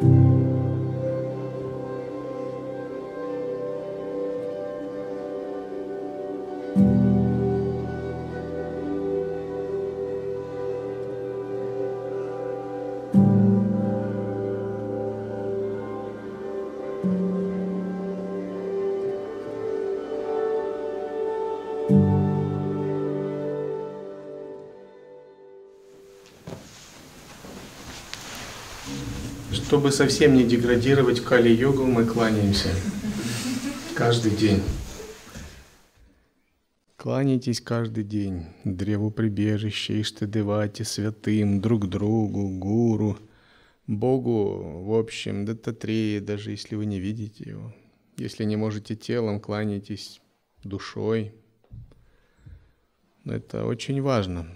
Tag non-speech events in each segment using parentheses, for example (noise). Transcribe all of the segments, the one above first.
Thank you. Чтобы совсем не деградировать Кали-йогу, мы кланяемся каждый день. Кланяйтесь каждый день древу прибежище, Иштадевате, святым, друг другу, гуру, Богу, в общем, Дататрии, даже если вы не видите его. Если не можете телом, кланяйтесь душой. но Это очень важно.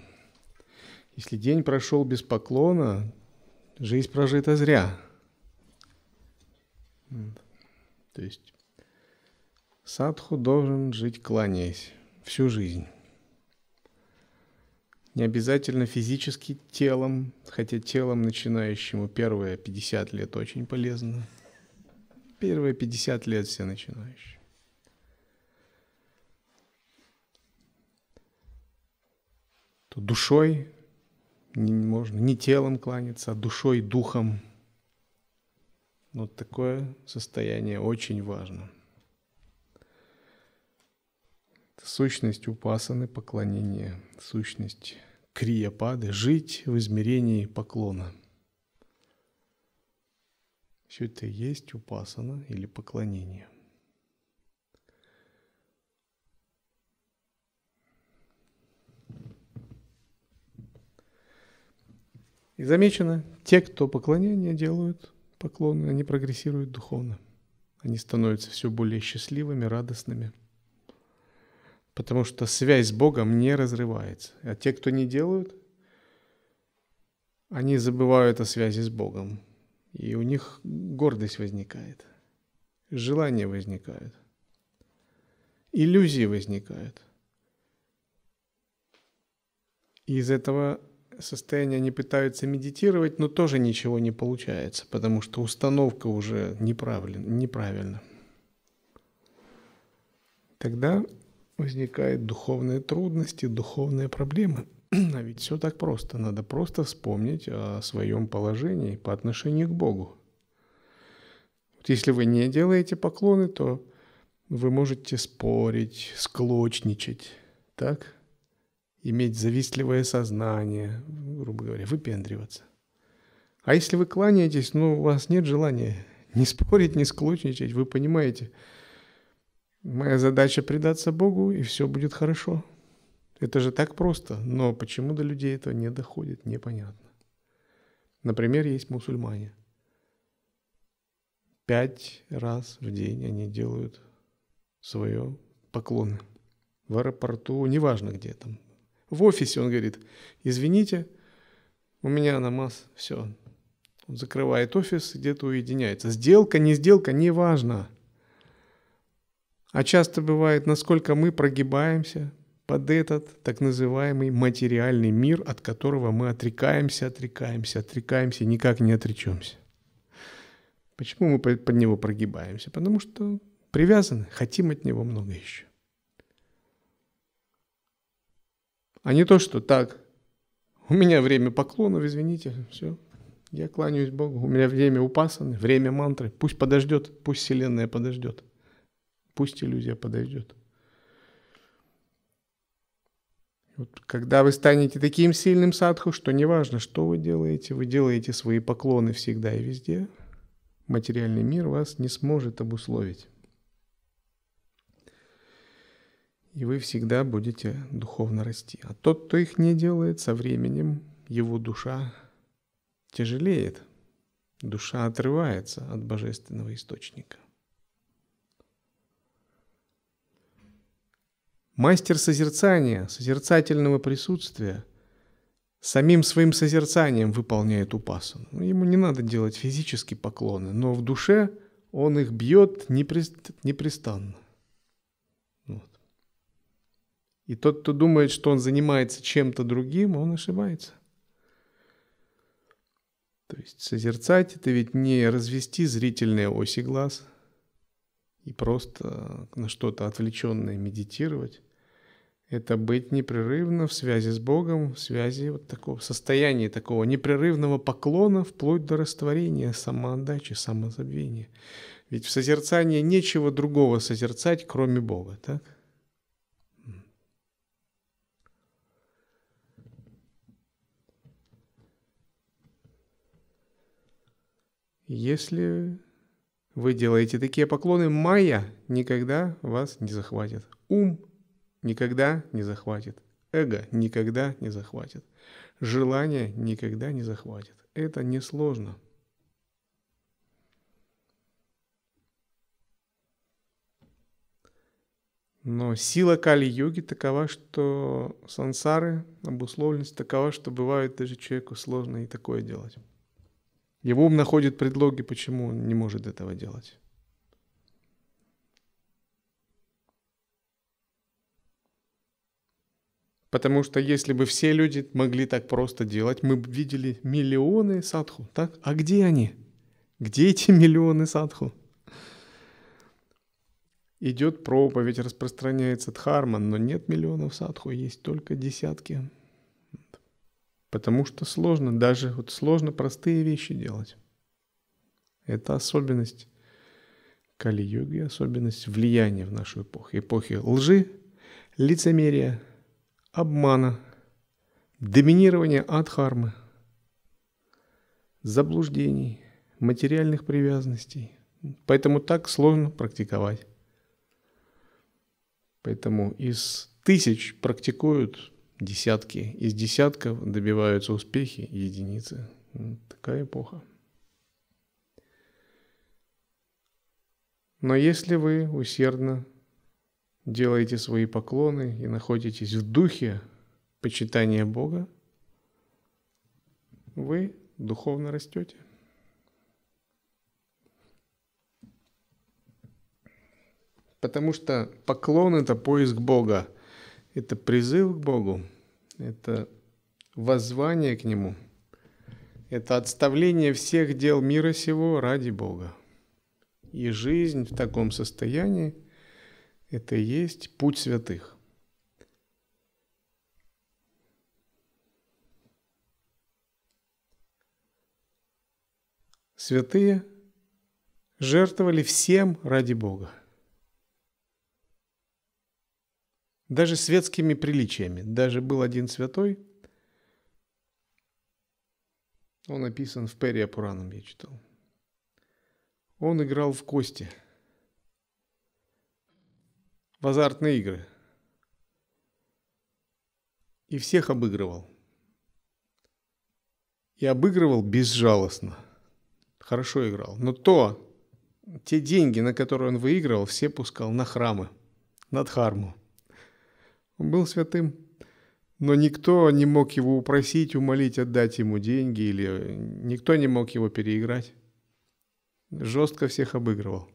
Если день прошел без поклона, жизнь прожита зря. То есть садху должен жить кланяясь всю жизнь. Не обязательно физически телом, хотя телом начинающему первые 50 лет очень полезно. Первые 50 лет все начинающие. То душой не, можно не телом кланяться, а душой духом. Вот такое состояние очень важно. Это сущность упасаны, поклонение, сущность крияпады, жить в измерении поклона. Все это есть упасана или поклонение. И замечено, те, кто поклонение делают, поклоны, они прогрессируют духовно. Они становятся все более счастливыми, радостными. Потому что связь с Богом не разрывается. А те, кто не делают, они забывают о связи с Богом. И у них гордость возникает. Желания возникают. Иллюзии возникают. И из этого состояние они пытаются медитировать, но тоже ничего не получается, потому что установка уже неправильна. Тогда возникают духовные трудности, духовные проблемы. А ведь все так просто. Надо просто вспомнить о своем положении по отношению к Богу. Вот если вы не делаете поклоны, то вы можете спорить, склочничать, так? иметь завистливое сознание, грубо говоря, выпендриваться. А если вы кланяетесь, ну, у вас нет желания (laughs) не спорить, не склочничать, вы понимаете. Моя задача предаться Богу, и все будет хорошо. Это же так просто, но почему до людей этого не доходит, непонятно. Например, есть мусульмане. Пять раз в день они делают свое поклоны в аэропорту, неважно где там, в офисе, он говорит, извините, у меня намаз, все. Он закрывает офис, где-то уединяется. Сделка, не сделка, неважно. А часто бывает, насколько мы прогибаемся под этот так называемый материальный мир, от которого мы отрекаемся, отрекаемся, отрекаемся, никак не отречемся. Почему мы под него прогибаемся? Потому что привязаны, хотим от него много еще. А не то, что так, у меня время поклонов, извините, все. Я кланяюсь Богу. У меня время упасаны, время мантры. Пусть подождет, пусть Вселенная подождет. Пусть иллюзия подождет. Вот, когда вы станете таким сильным садху, что неважно, что вы делаете, вы делаете свои поклоны всегда и везде, материальный мир вас не сможет обусловить. и вы всегда будете духовно расти. А тот, кто их не делает, со временем его душа тяжелеет, душа отрывается от божественного источника. Мастер созерцания, созерцательного присутствия, самим своим созерцанием выполняет упасану. Ну, ему не надо делать физические поклоны, но в душе он их бьет непрестанно. И тот, кто думает, что он занимается чем-то другим, он ошибается. То есть созерцать это ведь не развести зрительные оси глаз и просто на что-то отвлеченное медитировать. Это быть непрерывно в связи с Богом, в связи вот такого состояния, такого непрерывного поклона вплоть до растворения, самоотдачи, самозабвения. Ведь в созерцании нечего другого созерцать, кроме Бога, так? Если вы делаете такие поклоны, майя никогда вас не захватит. Ум никогда не захватит. Эго никогда не захватит. Желание никогда не захватит. Это несложно. Но сила кали-йоги такова, что сансары, обусловленность такова, что бывает даже человеку сложно и такое делать. Его ум находит предлоги, почему он не может этого делать. Потому что если бы все люди могли так просто делать, мы бы видели миллионы садху, так? А где они? Где эти (laughs) миллионы садху? Идет проповедь, распространяется дхарма, но нет миллионов садху, есть только десятки. Потому что сложно, даже вот сложно простые вещи делать. Это особенность кали Йоги, особенность влияния в нашу эпоху. Эпохи лжи, лицемерия, обмана, доминирования адхармы, заблуждений, материальных привязанностей. Поэтому так сложно практиковать. Поэтому из тысяч практикуют десятки из десятков добиваются успехи единицы. Ну, такая эпоха. Но если вы усердно делаете свои поклоны и находитесь в духе почитания Бога, вы духовно растете. Потому что поклон – это поиск Бога, это призыв к Богу – это воззвание к Нему, это отставление всех дел мира сего ради Бога. И жизнь в таком состоянии – это и есть путь святых. Святые жертвовали всем ради Бога – даже светскими приличиями. Даже был один святой, он описан в Перия Пураном, я читал. Он играл в кости, в азартные игры. И всех обыгрывал. И обыгрывал безжалостно. Хорошо играл. Но то, те деньги, на которые он выигрывал, все пускал на храмы, на дхарму. Он был святым, но никто не мог его упросить, умолить отдать ему деньги, или э, никто не мог его переиграть. Жестко всех обыгрывал.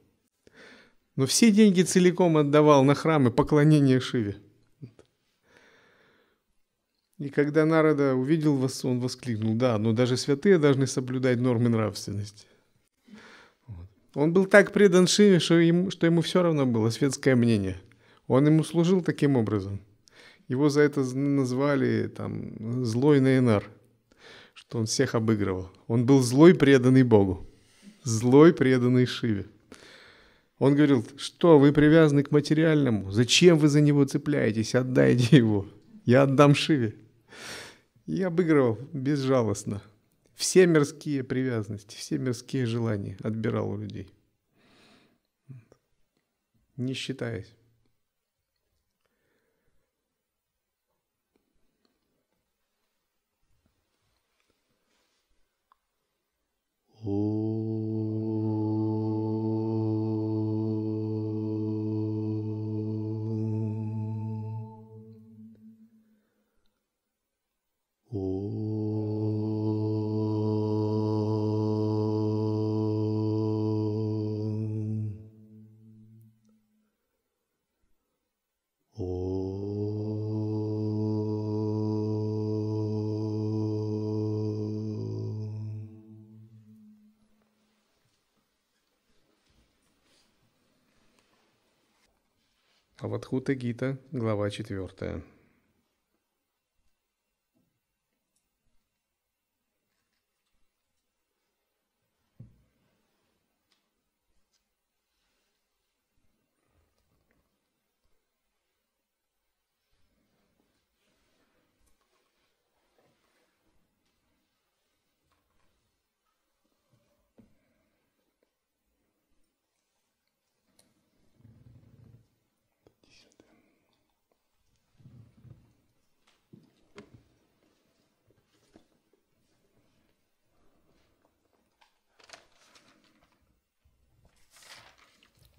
Но все деньги целиком отдавал на храмы поклонение Шиве. И когда Народа увидел вас, он воскликнул, да, но даже святые должны соблюдать нормы нравственности. Он был так предан Шиве, что ему, что ему все равно было светское мнение. Он ему служил таким образом. Его за это назвали там злой ННР, что он всех обыгрывал. Он был злой, преданный Богу. Злой, преданный Шиве. Он говорил, что вы привязаны к материальному, зачем вы за него цепляетесь, отдайте его, я отдам Шиве. И обыгрывал безжалостно. Все мирские привязанности, все мирские желания отбирал у людей. Не считаясь. Oh. Бхагавадгута Гита, глава 4.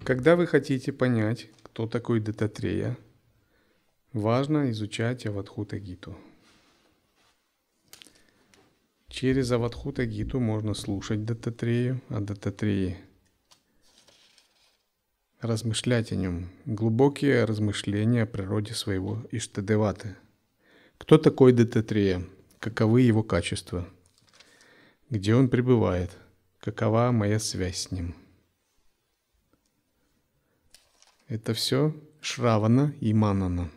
Когда вы хотите понять, кто такой Дататрея, важно изучать Аватхута Гиту. Через Аватхута Гиту можно слушать Дататрею о а Дататрее, размышлять о нем, глубокие размышления о природе своего Иштадеваты. Кто такой Дататрея? Каковы его качества? Где он пребывает? Какова моя связь с ним? Это все Шравана и Манана.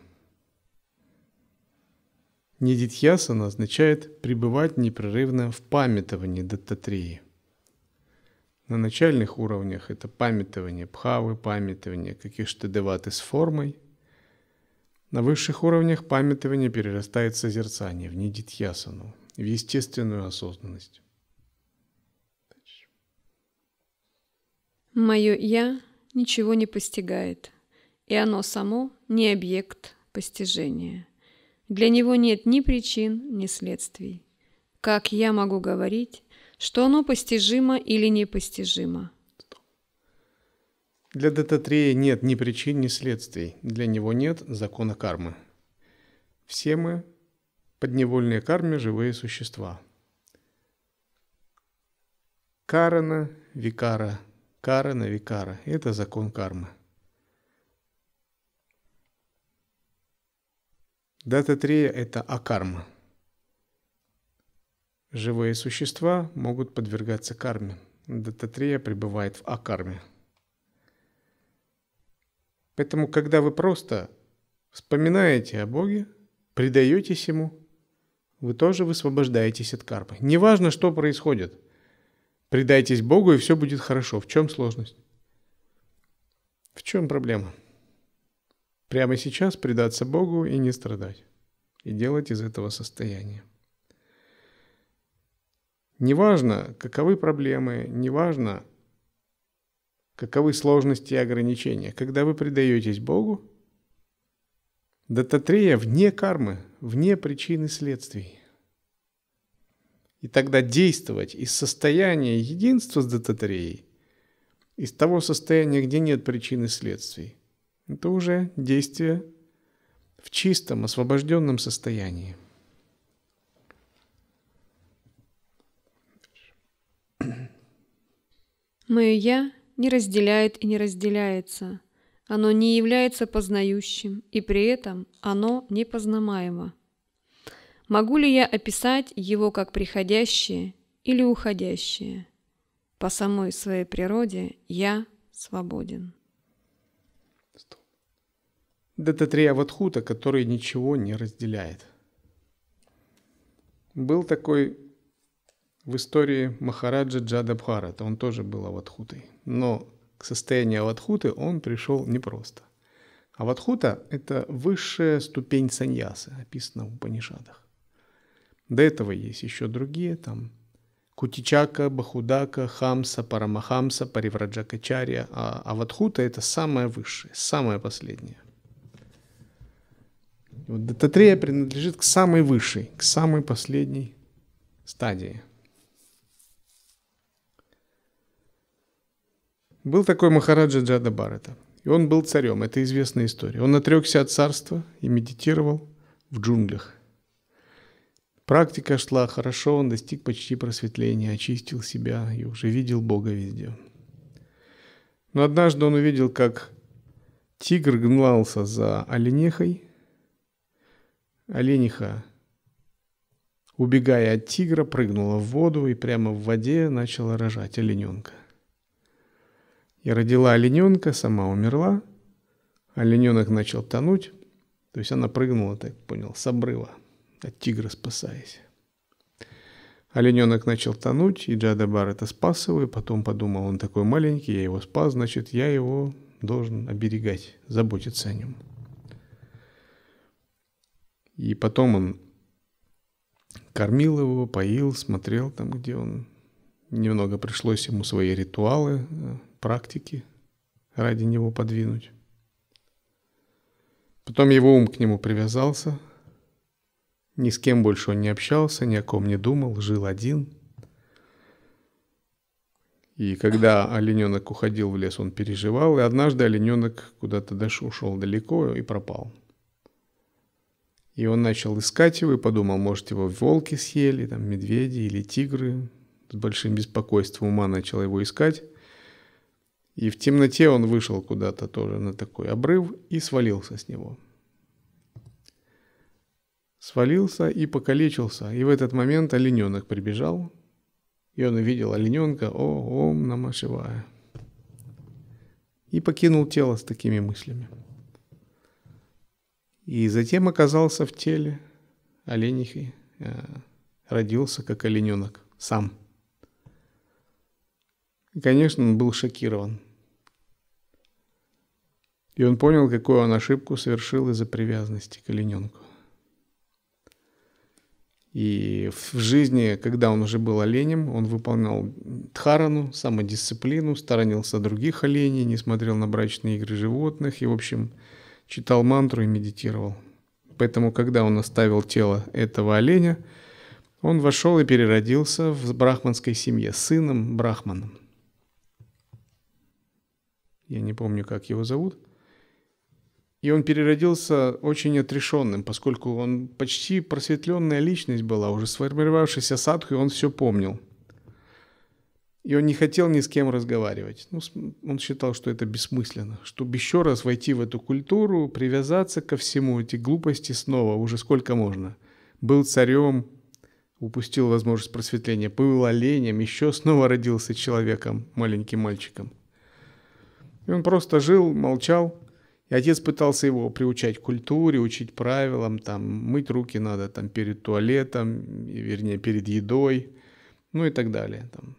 Нидитьясана означает пребывать непрерывно в памятовании Даттатрии. На начальных уровнях это памятование пхавы, памятование каких-то деваты с формой. На высших уровнях памятование перерастает в созерцание, в нидитьясану, в естественную осознанность. Мое «я» ничего не постигает, и оно само не объект постижения. Для него нет ни причин, ни следствий. Как я могу говорить, что оно постижимо или непостижимо? Для Дататрея нет ни причин, ни следствий. Для него нет закона кармы. Все мы подневольные карме живые существа. Карана, Викара, Кара на викара. Это закон кармы. Дата Дататрея – это акарма. Живые существа могут подвергаться карме. Дататрея пребывает в акарме. Поэтому, когда вы просто вспоминаете о Боге, предаетесь Ему, вы тоже высвобождаетесь от кармы. Неважно, что происходит. Предайтесь Богу, и все будет хорошо. В чем сложность? В чем проблема? Прямо сейчас предаться Богу и не страдать. И делать из этого состояние. Неважно, каковы проблемы, неважно, каковы сложности и ограничения. Когда вы предаетесь Богу, Дататрея вне кармы, вне причин и следствий – и тогда действовать из состояния единства с Дататреей, из того состояния, где нет причин и следствий, это уже действие в чистом, освобожденном состоянии. Мое «я» не разделяет и не разделяется. Оно не является познающим, и при этом оно непознаваемо. Могу ли я описать его как приходящее или уходящее? По самой своей природе я свободен. Дататрия а Ватхута, который ничего не разделяет. Был такой в истории Махараджа Джада Бхарата, он тоже был Аватхутой. Но к состоянию Аватхуты он пришел непросто. Аватхута – это высшая ступень саньясы, описана в Панишадах. До этого есть еще другие, там Кутичака, Бахудака, Хамса, Парамахамса, Паривраджакачарья, а Аватхута – это самое высшее, самое последнее. Вот Дататрея принадлежит к самой высшей, к самой последней стадии. Был такой Махараджа Джада Барата, и он был царем, это известная история. Он отрекся от царства и медитировал в джунглях – Практика шла хорошо, он достиг почти просветления, очистил себя и уже видел Бога везде. Но однажды он увидел, как тигр гнался за оленехой. Олениха, убегая от тигра, прыгнула в воду и прямо в воде начала рожать олененка. И родила олененка, сама умерла. Олененок начал тонуть. То есть она прыгнула, так понял, с обрыва – от тигра спасаясь. Олененок начал тонуть, и Джада Баррета спас его, и потом подумал, он такой маленький, я его спас, значит, я его должен оберегать, заботиться о нем. И потом он кормил его, поил, смотрел там, где он. Немного пришлось ему свои ритуалы, э, практики ради него подвинуть. Потом его ум к нему привязался – ни с кем больше он не общался, ни о ком не думал, жил один. И когда олененок уходил в лес, он переживал, и однажды олененок куда-то дошел, ушел далеко и пропал. И он начал искать его и подумал, может, его волки съели, там, медведи или тигры. С большим беспокойством ума начал его искать. И в темноте он вышел куда-то тоже на такой обрыв и свалился с него – свалился и покалечился, и в этот момент олененок прибежал, и он увидел олененка, о, ом, намашивая, и покинул тело с такими мыслями. И затем оказался в теле оленихи, э, родился как олененок сам. И, конечно, он был шокирован. И он понял, какую он ошибку совершил из-за привязанности к олененку. И в жизни, когда он уже был оленем, он выполнял тхарану, самодисциплину, сторонился других оленей, не смотрел на брачные игры животных и, в общем, читал мантру и медитировал. Поэтому, когда он оставил тело этого оленя, он вошел и переродился в брахманской семье, сыном брахманом. Я не помню, как его зовут. И он переродился очень отрешенным, поскольку он почти просветленная личность была, уже сформировавшийся садху, и он все помнил. И он не хотел ни с кем разговаривать. Ну, он считал, что это бессмысленно. Чтобы еще раз войти в эту культуру, привязаться ко всему, эти глупости снова, уже сколько можно. Был царем, упустил возможность просветления, был оленем, еще снова родился человеком, маленьким мальчиком. И он просто жил, молчал, и отец пытался его приучать к культуре, учить правилам, там, мыть руки надо там, перед туалетом, вернее, перед едой, ну и так далее, там,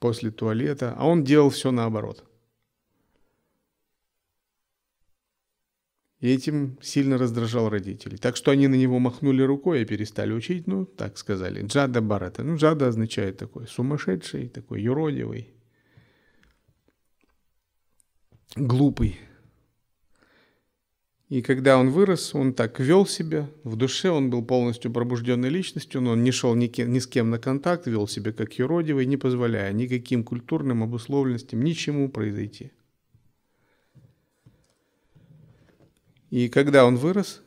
после туалета. А он делал все наоборот. И этим сильно раздражал родителей. Так что они на него махнули рукой и перестали учить, ну, так сказали, джада барата. Ну, джада означает такой сумасшедший, такой юродивый, глупый. И когда он вырос, он так вел себя, в душе он был полностью пробужденной личностью, но он не шел ни, ни с кем на контакт, вел себя как юродивый, не позволяя никаким культурным обусловленностям ничему произойти. И когда он вырос,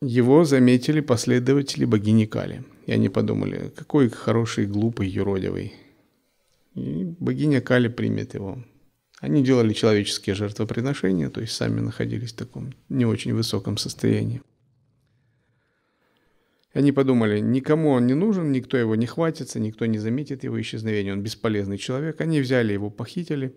его заметили последователи богини Кали. И они подумали, какой хороший, глупый, юродивый. И богиня Кали примет его. Они делали человеческие жертвоприношения, то есть сами находились в таком не очень высоком состоянии. Они подумали, никому он не нужен, никто его не хватится, никто не заметит его исчезновение, он бесполезный человек. Они взяли его, похитили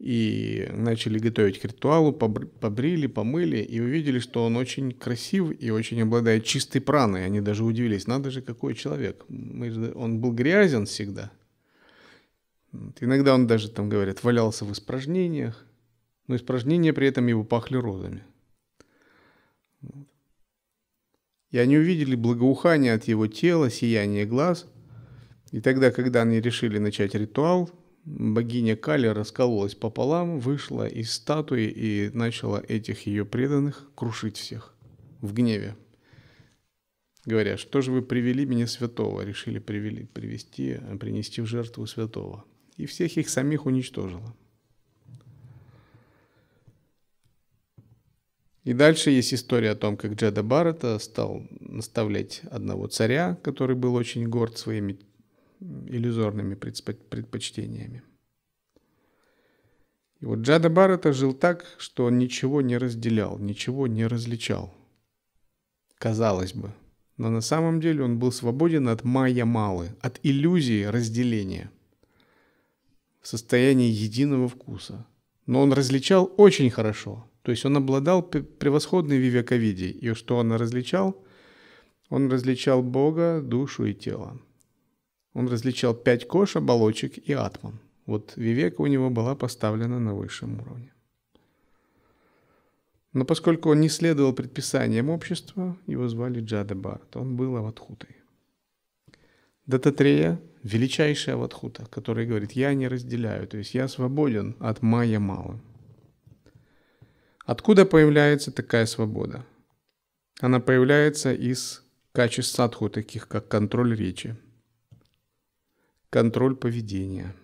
и начали готовить к ритуалу, побрили, помыли и увидели, что он очень красив и очень обладает чистой праной. Они даже удивились, надо же, какой человек. он был грязен всегда – вот. Иногда он даже, там говорят, валялся в испражнениях, но испражнения при этом его пахли розами. Вот. И они увидели благоухание от его тела, сияние глаз. И тогда, когда они решили начать ритуал, богиня Кали раскололась пополам, вышла из статуи и начала этих ее преданных крушить всех в гневе. Говоря, что же вы привели меня святого, решили привели, привести, а принести в жертву святого и всех их самих уничтожила. И дальше есть история о том, как Джеда Баррета стал наставлять одного царя, который был очень горд своими иллюзорными предпочтениями. И вот Джада Баррета жил так, что он ничего не разделял, ничего не различал. Казалось бы. Но на самом деле он был свободен от майя малы, от иллюзии разделения – в состоянии единого вкуса. Но он различал очень хорошо. То есть он обладал превосходной вивековидией. И что он различал? Он различал Бога, душу и тело. Он различал пять кош, оболочек и атман. Вот вивека у него была поставлена на высшем уровне. Но поскольку он не следовал предписаниям общества, его звали Джада Барт, он был Аватхутой. Дататрея – величайшая Аватхута, который говорит, я не разделяю, то есть я свободен от Майя Мала. Откуда появляется такая свобода? Она появляется из качеств садху, таких как контроль речи, контроль поведения,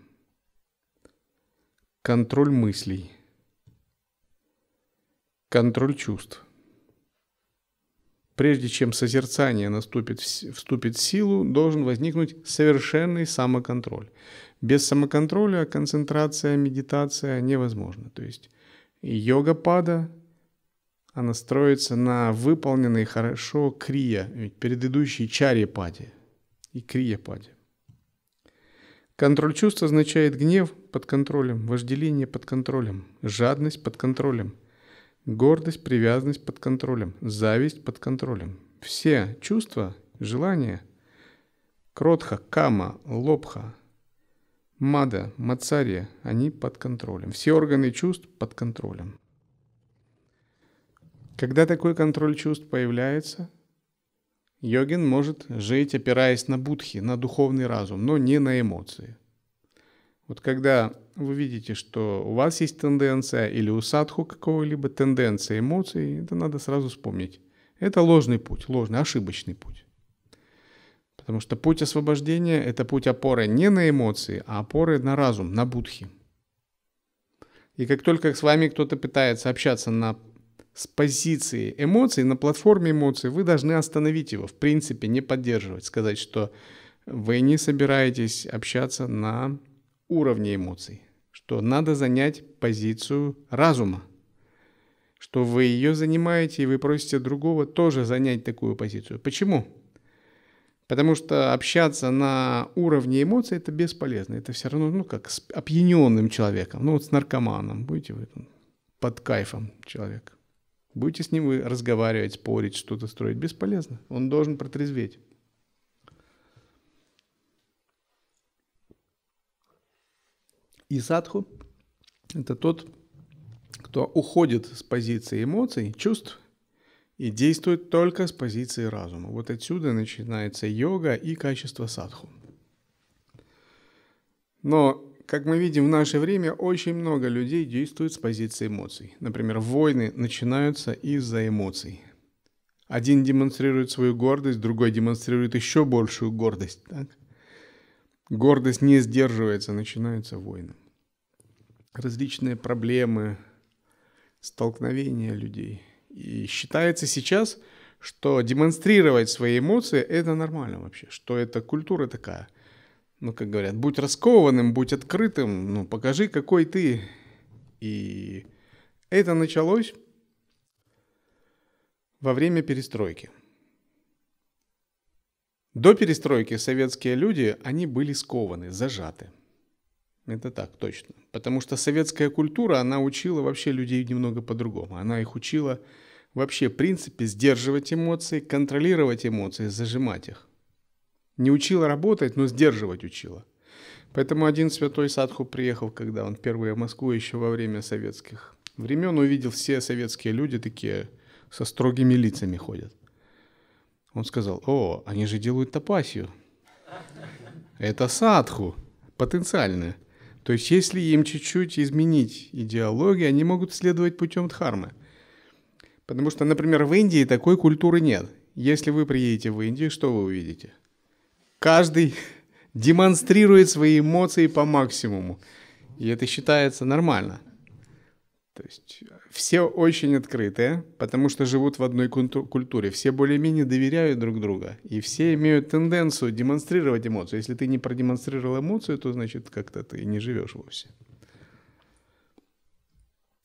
контроль мыслей, контроль чувств, Прежде чем созерцание наступит, вступит в силу, должен возникнуть совершенный самоконтроль. Без самоконтроля концентрация, медитация невозможна. То есть йога-пада, она строится на выполненной хорошо крия, ведь предыдущей чаре-паде и крия-паде. Контроль чувств означает гнев под контролем, вожделение под контролем, жадность под контролем – Гордость, привязанность под контролем, зависть под контролем. Все чувства, желания, кротха, кама, лобха, мада, мацария, они под контролем. Все органы чувств под контролем. Когда такой контроль чувств появляется, йогин может жить, опираясь на будхи, на духовный разум, но не на эмоции – вот когда вы видите, что у вас есть тенденция или у садху какого-либо тенденция эмоций, это надо сразу вспомнить. Это ложный путь, ложный, ошибочный путь. Потому что путь освобождения – это путь опоры не на эмоции, а опоры на разум, на будхи. И как только с вами кто-то пытается общаться на, с позиции эмоций, на платформе эмоций, вы должны остановить его, в принципе, не поддерживать, сказать, что вы не собираетесь общаться на уровня эмоций, что надо занять позицию разума, что вы ее занимаете, и вы просите другого тоже занять такую позицию. Почему? Потому что общаться на уровне эмоций это бесполезно. Это все равно, ну, как с опьяненным человеком, ну, вот с наркоманом, будете вы там под кайфом человек. Будете с ним вы разговаривать, спорить, что-то строить. Бесполезно. Он должен протрезветь. И садху – это тот, кто уходит с позиции эмоций, чувств и действует только с позиции разума. Вот отсюда начинается йога и качество садху. Но, как мы видим, в наше время очень много людей действует с позиции эмоций. Например, войны начинаются из-за эмоций. Один демонстрирует свою гордость, другой демонстрирует еще большую гордость. Так? Гордость не сдерживается, начинаются войны. Различные проблемы, столкновения людей. И считается сейчас, что демонстрировать свои эмоции – это нормально вообще, что это культура такая. Ну, как говорят, будь раскованным, будь открытым, ну, покажи, какой ты. И это началось во время перестройки – до перестройки советские люди, они были скованы, зажаты. Это так, точно. Потому что советская культура, она учила вообще людей немного по-другому. Она их учила вообще, в принципе, сдерживать эмоции, контролировать эмоции, зажимать их. Не учила работать, но сдерживать учила. Поэтому один святой Садху приехал, когда он впервые в Москву еще во время советских времен, увидел все советские люди такие со строгими лицами ходят. Он сказал, о, они же делают тапасию. Это садху, потенциальное. То есть если им чуть-чуть изменить идеологию, они могут следовать путем дхармы. Потому что, например, в Индии такой культуры нет. Если вы приедете в Индию, что вы увидите? Каждый (laughs) демонстрирует свои эмоции по максимуму. И это считается нормально. То есть все очень открытые, потому что живут в одной культуре, все более-менее доверяют друг друга, и все имеют тенденцию демонстрировать эмоцию. Если ты не продемонстрировал эмоцию, то значит как-то ты не живешь вовсе.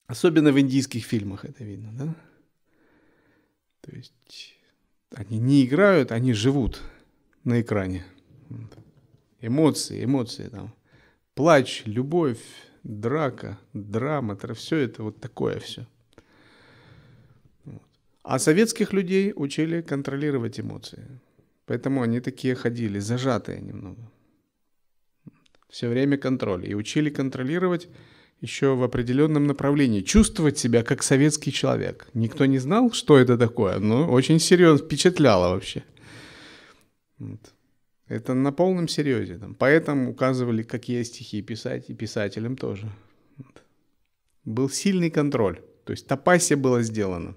Особенно в индийских фильмах это видно, да? То есть они не играют, они живут на экране. Эмоции, эмоции там. Плач, любовь, драка, драма, все это вот такое все. А советских людей учили контролировать эмоции. Поэтому они такие ходили, зажатые немного. Все время контроль. И учили контролировать еще в определенном направлении. Чувствовать себя как советский человек. Никто не знал, что это такое, но очень серьезно впечатляло вообще. Вот. Это на полном серьезе. Там. Поэтам указывали, какие стихи писать, и писателям тоже. Вот. Был сильный контроль. То есть топасия была сделана.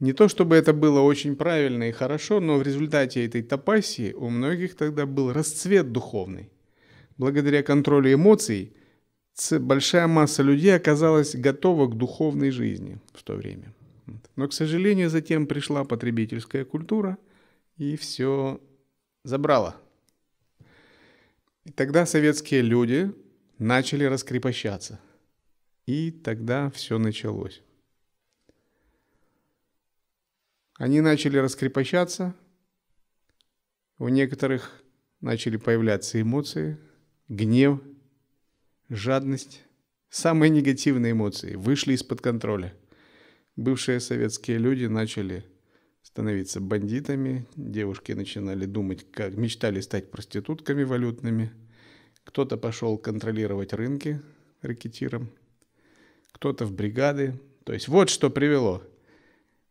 Не то чтобы это было очень правильно и хорошо, но в результате этой топасии у многих тогда был расцвет духовный. Благодаря контролю эмоций большая масса людей оказалась готова к духовной жизни в то время. Но, к сожалению, затем пришла потребительская культура, и все забрала. И тогда советские люди начали раскрепощаться. И тогда все началось. Они начали раскрепощаться, у некоторых начали появляться эмоции, гнев, жадность, самые негативные эмоции вышли из-под контроля. Бывшие советские люди начали становиться бандитами, девушки начинали думать, как мечтали стать проститутками валютными, кто-то пошел контролировать рынки ракетиром, кто-то в бригады. То есть вот что привело.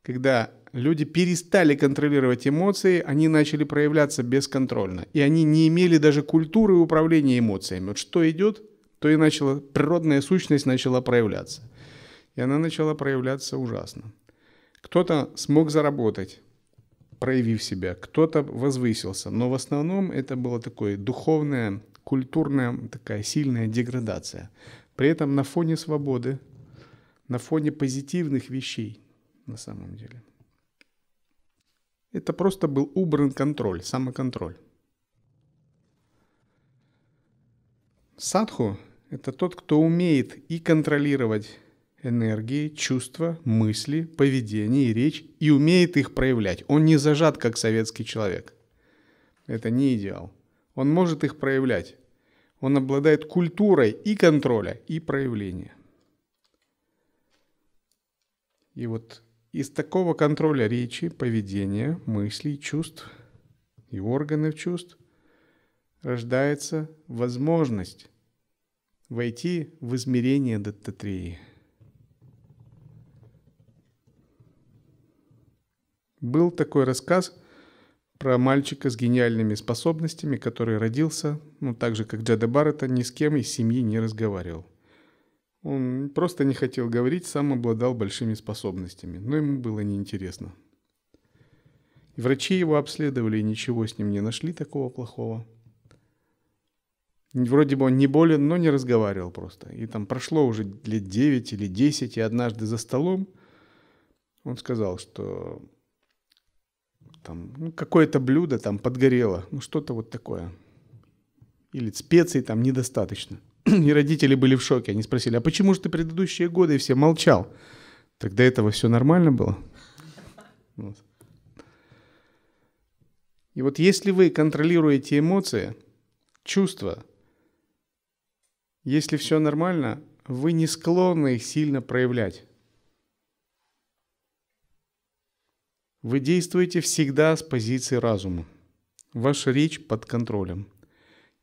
Когда люди перестали контролировать эмоции, они начали проявляться бесконтрольно. И они не имели даже культуры управления эмоциями. Вот что идет, то и начала, природная сущность начала проявляться. И она начала проявляться ужасно. Кто-то смог заработать, проявив себя, кто-то возвысился, но в основном это была такая духовная, культурная, такая сильная деградация. При этом на фоне свободы, на фоне позитивных вещей на самом деле. Это просто был убран контроль, самоконтроль. Садху – это тот, кто умеет и контролировать энергии, чувства, мысли, поведение и речь и умеет их проявлять. Он не зажат, как советский человек. Это не идеал. Он может их проявлять. Он обладает культурой и контроля, и проявления. И вот из такого контроля речи, поведения, мыслей, чувств и органов чувств рождается возможность войти в измерение даттатрии – Был такой рассказ про мальчика с гениальными способностями, который родился, ну так же, как Джада Баррета, ни с кем из семьи не разговаривал. Он просто не хотел говорить, сам обладал большими способностями, но ему было неинтересно. врачи его обследовали и ничего с ним не нашли такого плохого. Вроде бы он не болен, но не разговаривал просто. И там прошло уже лет 9 или 10, и однажды за столом он сказал, что там ну, какое-то блюдо там подгорело, ну что-то вот такое. Или специй там недостаточно. (clears throat) И родители были в шоке, они спросили, а почему же ты предыдущие годы все молчал? Тогда этого все нормально было. Вот. И вот если вы контролируете эмоции, чувства, если все нормально, вы не склонны их сильно проявлять. Вы действуете всегда с позиции разума. Ваша речь под контролем.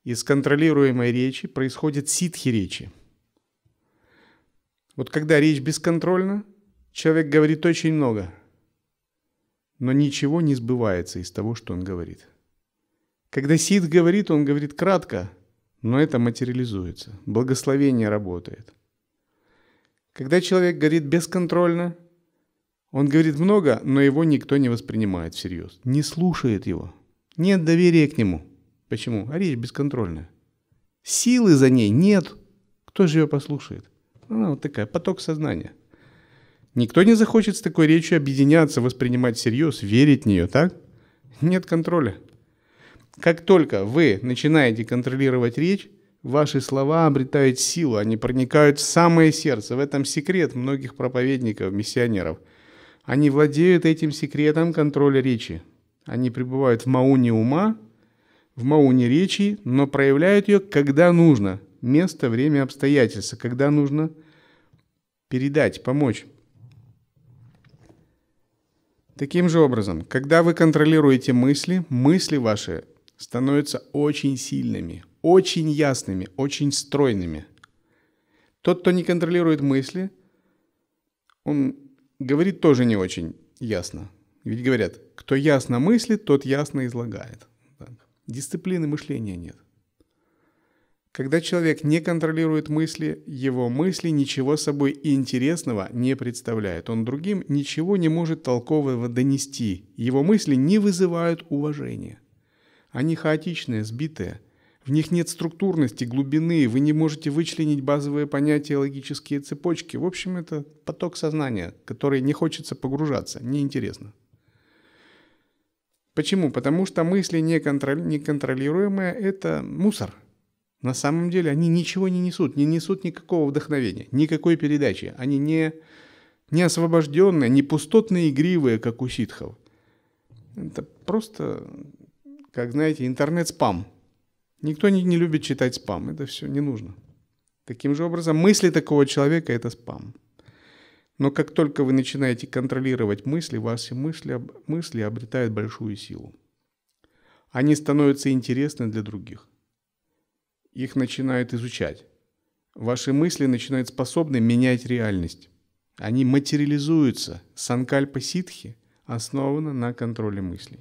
Из контролируемой речи происходит ситхи речи. Вот когда речь бесконтрольна, человек говорит очень много, но ничего не сбывается из того, что он говорит. Когда сит говорит, он говорит кратко, но это материализуется. Благословение работает. Когда человек говорит бесконтрольно – он говорит много, но его никто не воспринимает всерьез. Не слушает его. Нет доверия к нему. Почему? А речь бесконтрольная. Силы за ней нет. Кто же ее послушает? Она вот такая, поток сознания. Никто не захочет с такой речью объединяться, воспринимать всерьез, верить в нее, так? Нет контроля. Как только вы начинаете контролировать речь, ваши слова обретают силу, они проникают в самое сердце. В этом секрет многих проповедников, миссионеров – они владеют этим секретом контроля речи. Они пребывают в мауне ума, в мауне речи, но проявляют ее, когда нужно. Место, время, обстоятельства. Когда нужно передать, помочь. Таким же образом, когда вы контролируете мысли, мысли ваши становятся очень сильными, очень ясными, очень стройными. Тот, кто не контролирует мысли, он говорит тоже не очень ясно. Ведь говорят, кто ясно мыслит, тот ясно излагает. Так. Дисциплины мышления нет. Когда человек не контролирует мысли, его мысли ничего собой интересного не представляют. Он другим ничего не может толкового донести. Его мысли не вызывают уважения. Они хаотичные, сбитые – в них нет структурности, глубины, вы не можете вычленить базовые понятия, логические цепочки. В общем, это поток сознания, который не хочется погружаться, неинтересно. Почему? Потому что мысли неконтролируемые – это мусор. На самом деле они ничего не несут, не несут никакого вдохновения, никакой передачи. Они не, не освобожденные, не пустотные игривые, как у ситхов. Это просто, как знаете, интернет-спам – Никто не, не любит читать спам, это все не нужно. Таким же образом, мысли такого человека – это спам. Но как только вы начинаете контролировать мысли, ваши мысли, мысли обретают большую силу. Они становятся интересны для других. Их начинают изучать. Ваши мысли начинают способны менять реальность. Они материализуются. Санкальпа ситхи основана на контроле мыслей.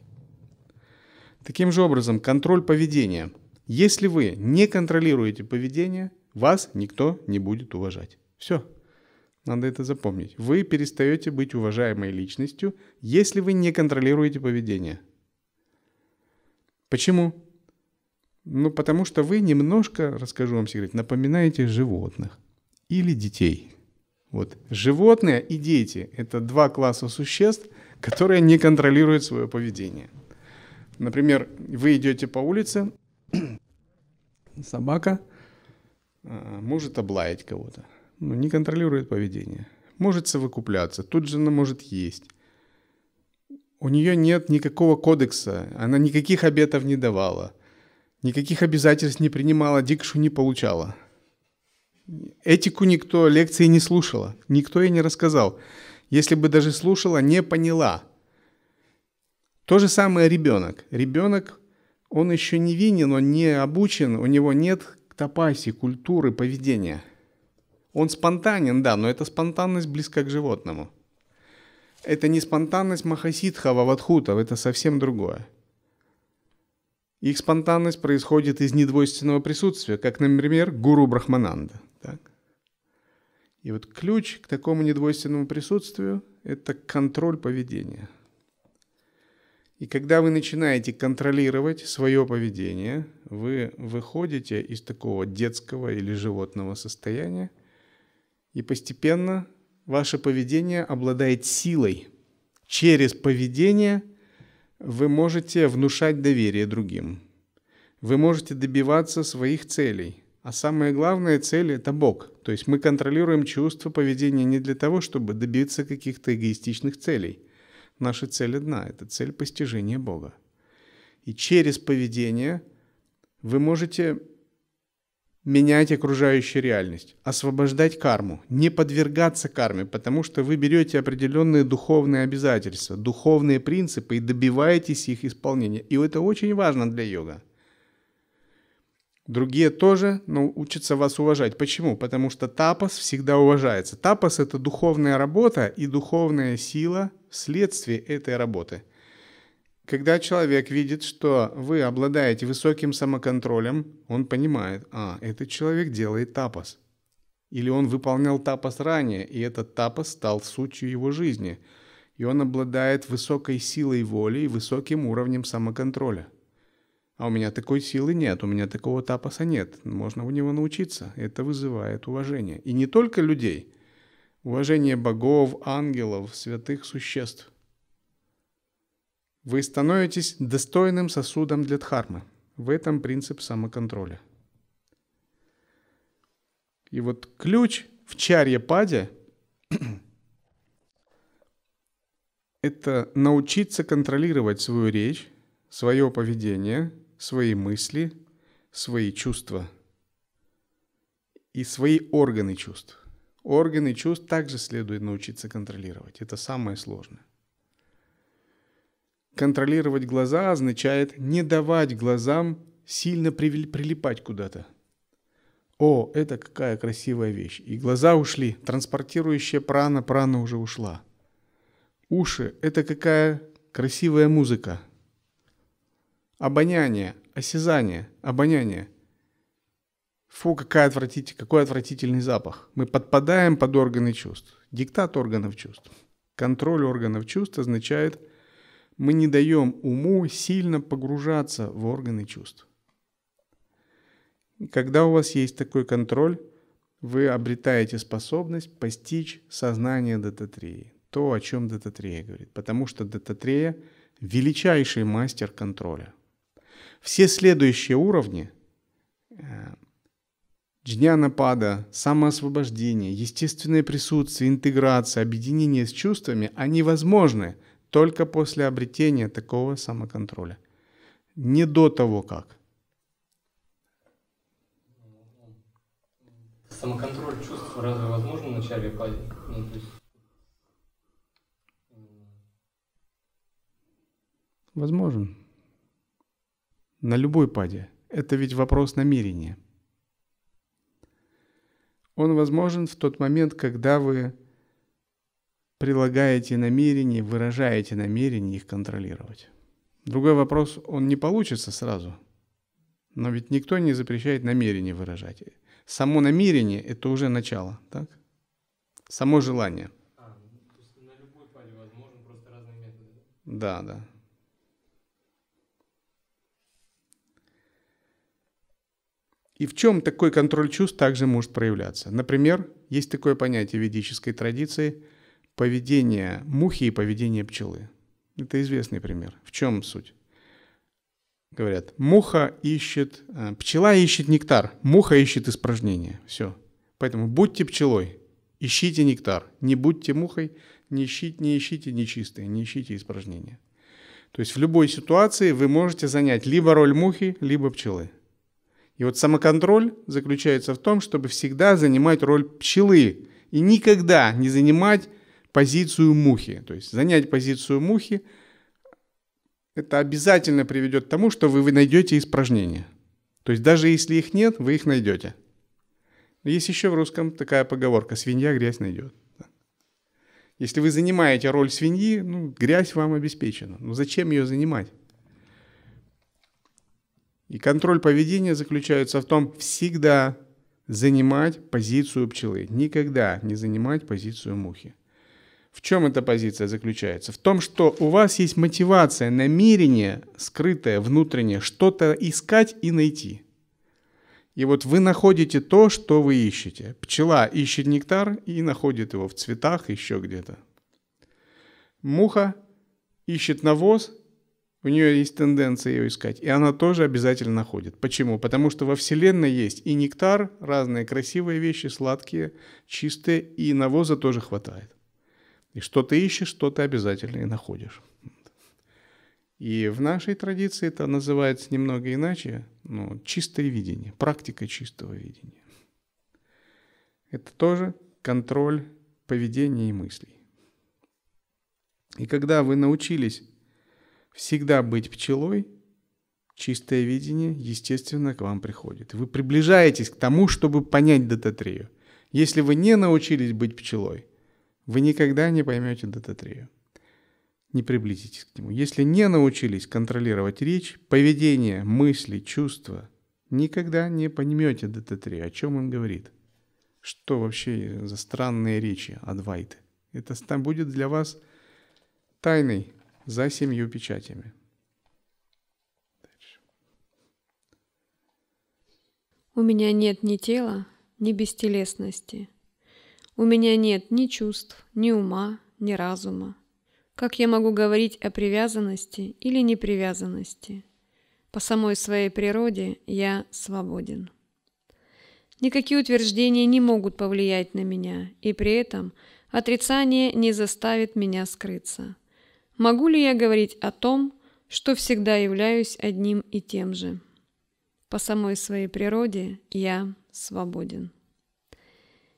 Таким же образом, контроль поведения – если вы не контролируете поведение, вас никто не будет уважать. Все. Надо это запомнить. Вы перестаете быть уважаемой личностью, если вы не контролируете поведение. Почему? Ну, потому что вы немножко, расскажу вам секрет, напоминаете животных или детей. Вот. Животные и дети – это два класса существ, которые не контролируют свое поведение. Например, вы идете по улице, (clears throat) Собака а, может облаять кого-то, но ну, не контролирует поведение. Может совокупляться, тут же она может есть. У нее нет никакого кодекса, она никаких обетов не давала, никаких обязательств не принимала, дикшу не получала. Этику никто лекции не слушала, никто ей не рассказал. Если бы даже слушала, не поняла. То же самое ребенок. Ребенок он еще не винен, он не обучен, у него нет топаси, культуры, поведения. Он спонтанен, да, но это спонтанность близка к животному. Это не спонтанность Махасидха, Вавадхутов, это совсем другое. Их спонтанность происходит из недвойственного присутствия, как, например, гуру Брахмананда. Так? И вот ключ к такому недвойственному присутствию – это контроль поведения – и когда вы начинаете контролировать свое поведение, вы выходите из такого детского или животного состояния, и постепенно ваше поведение обладает силой. Через поведение вы можете внушать доверие другим. Вы можете добиваться своих целей. А самая главная цель – это Бог. То есть мы контролируем чувство поведения не для того, чтобы добиться каких-то эгоистичных целей – Наша цель одна – это цель постижения Бога. И через поведение вы можете менять окружающую реальность, освобождать карму, не подвергаться карме, потому что вы берете определенные духовные обязательства, духовные принципы и добиваетесь их исполнения. И это очень важно для йога. Другие тоже но учатся вас уважать. Почему? Потому что тапос всегда уважается. Тапос – это духовная работа и духовная сила вследствие этой работы. Когда человек видит, что вы обладаете высоким самоконтролем, он понимает, а, этот человек делает тапос. Или он выполнял тапос ранее, и этот тапос стал сутью его жизни. И он обладает высокой силой воли и высоким уровнем самоконтроля – а у меня такой силы нет, у меня такого тапоса нет. Можно у него научиться. Это вызывает уважение. И не только людей. Уважение богов, ангелов, святых существ. Вы становитесь достойным сосудом для дхармы. В этом принцип самоконтроля. И вот ключ в чарье-паде (clears throat) – это научиться контролировать свою речь, свое поведение – свои мысли, свои чувства и свои органы чувств. Органы чувств также следует научиться контролировать. Это самое сложное. Контролировать глаза означает не давать глазам сильно прилипать куда-то. О, это какая красивая вещь. И глаза ушли, транспортирующая прана, прана уже ушла. Уши – это какая красивая музыка. Обоняние, осязание, обоняние. Фу, какая отвратитель, какой отвратительный запах. Мы подпадаем под органы чувств. Диктат органов чувств. Контроль органов чувств означает, мы не даем уму сильно погружаться в органы чувств. И когда у вас есть такой контроль, вы обретаете способность постичь сознание Дататрии, То, о чем Дататрия говорит. Потому что Дататрия величайший мастер контроля. Все следующие уровни э, Джняна-пада, самоосвобождение, естественное присутствие, интеграция, объединение с чувствами, они возможны только после обретения такого самоконтроля. Не до того как. Самоконтроль чувств разве возможен в начале пади? Ну, есть... Возможен. На любой паде. Это ведь вопрос намерения. Он возможен в тот момент, когда вы прилагаете намерение, выражаете намерение их контролировать. Другой вопрос, он не получится сразу. Но ведь никто не запрещает намерение выражать. Само намерение – это уже начало, так? Само желание. А, ну, на любой паде возможно просто разные методы. Да, да. И в чем такой контроль чувств также может проявляться? Например, есть такое понятие в ведической традиции – поведение мухи и поведение пчелы. Это известный пример. В чем суть? Говорят, муха ищет, э, пчела ищет нектар, муха ищет испражнение. Все. Поэтому будьте пчелой, ищите нектар. Не будьте мухой, не ищите, не ищите нечистые, не ищите испражнения. То есть в любой ситуации вы можете занять либо роль мухи, либо пчелы. И вот самоконтроль заключается в том, чтобы всегда занимать роль пчелы и никогда не занимать позицию мухи. То есть занять позицию мухи это обязательно приведет к тому, что вы найдете испражнения. То есть даже если их нет, вы их найдете. Есть еще в русском такая поговорка «свинья грязь найдет». Если вы занимаете роль свиньи, ну, грязь вам обеспечена. Но ну, зачем ее занимать? И контроль поведения заключается в том, всегда занимать позицию пчелы. Никогда не занимать позицию мухи. В чем эта позиция заключается? В том, что у вас есть мотивация, намерение, скрытое, внутреннее, что-то искать и найти. И вот вы находите то, что вы ищете. Пчела ищет нектар и находит его в цветах, еще где-то. Муха ищет навоз у нее есть тенденция ее искать, и она тоже обязательно находит. Почему? Потому что во Вселенной есть и нектар, разные красивые вещи, сладкие, чистые, и навоза тоже хватает. И что ты ищешь, что ты обязательно и находишь. И в нашей традиции это называется немного иначе, но чистое видение, практика чистого видения. Это тоже контроль поведения и мыслей. И когда вы научились Всегда быть пчелой, чистое видение, естественно, к вам приходит. Вы приближаетесь к тому, чтобы понять дататрею. Если вы не научились быть пчелой, вы никогда не поймете дататрею. Не приблизитесь к нему. Если не научились контролировать речь, поведение, мысли, чувства, никогда не поймете дататрею, о чем он говорит. Что вообще за странные речи, адвайты? Это будет для вас тайной за семью печатями. У меня нет ни тела, ни бестелесности. У меня нет ни чувств, ни ума, ни разума. Как я могу говорить о привязанности или непривязанности? По самой своей природе я свободен. Никакие утверждения не могут повлиять на меня, и при этом отрицание не заставит меня скрыться. Могу ли я говорить о том, что всегда являюсь одним и тем же? По самой своей природе я свободен.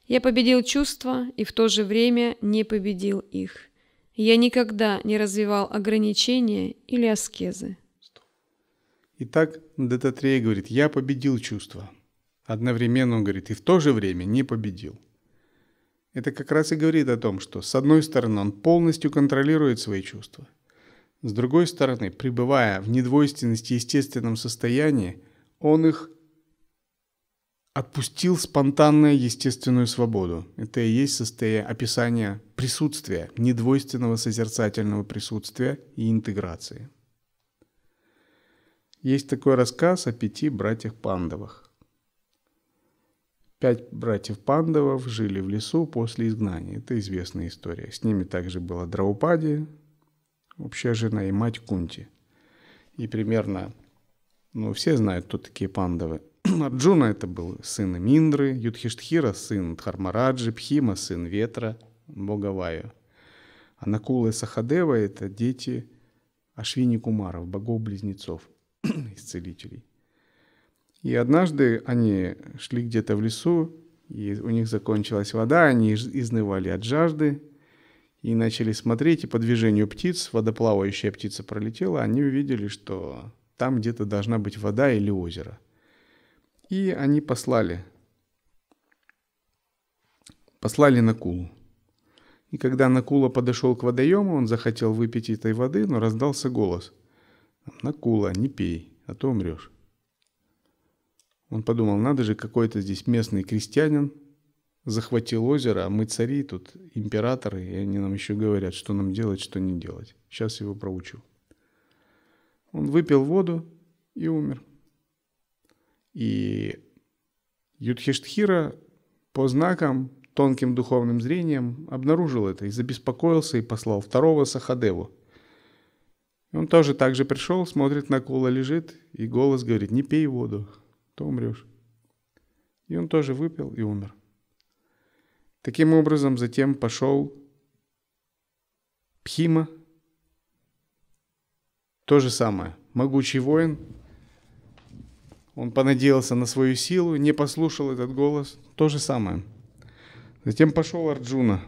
Я победил чувства и в то же время не победил их. Я никогда не развивал ограничения или аскезы. Итак, Дататрея говорит, я победил чувства. Одновременно он говорит, и в то же время не победил. Это как раз и говорит о том, что с одной стороны он полностью контролирует свои чувства, с другой стороны, пребывая в недвойственности естественном состоянии, он их отпустил спонтанную естественную свободу. Это и есть состояние описания присутствия, недвойственного созерцательного присутствия и интеграции. Есть такой рассказ о пяти братьях Пандовых. Пять братьев Пандавов жили в лесу после изгнания. Это известная история. С ними также была Драупади, общая жена и мать Кунти. И примерно, ну, все знают, кто такие Пандавы. (clears throat) Арджуна это был сын Миндры, Юдхиштхира сын Дхармараджи, Пхима сын Ветра, бога Ваю. А Накула и Сахадева это дети Ашвини Кумаров, богов-близнецов, (clears throat) исцелителей. И однажды они шли где-то в лесу, и у них закончилась вода, они изнывали от жажды, и начали смотреть, и по движению птиц, водоплавающая птица пролетела, они увидели, что там где-то должна быть вода или озеро. И они послали, послали Накулу. И когда Накула подошел к водоему, он захотел выпить этой воды, но раздался голос. «Накула, не пей, а то умрешь». Он подумал, надо же, какой-то здесь местный крестьянин захватил озеро, а мы цари тут, императоры, и они нам еще говорят, что нам делать, что не делать. Сейчас его проучу. Он выпил воду и умер. И Юдхиштхира по знакам, тонким духовным зрением обнаружил это и забеспокоился и послал второго Сахадеву. Он тоже так же пришел, смотрит на кула лежит, и голос говорит, не пей воду то умрешь. И он тоже выпил и умер. Таким образом, затем пошел Пхима. То же самое. Могучий воин. Он понадеялся на свою силу, не послушал этот голос. То же самое. Затем пошел Арджуна.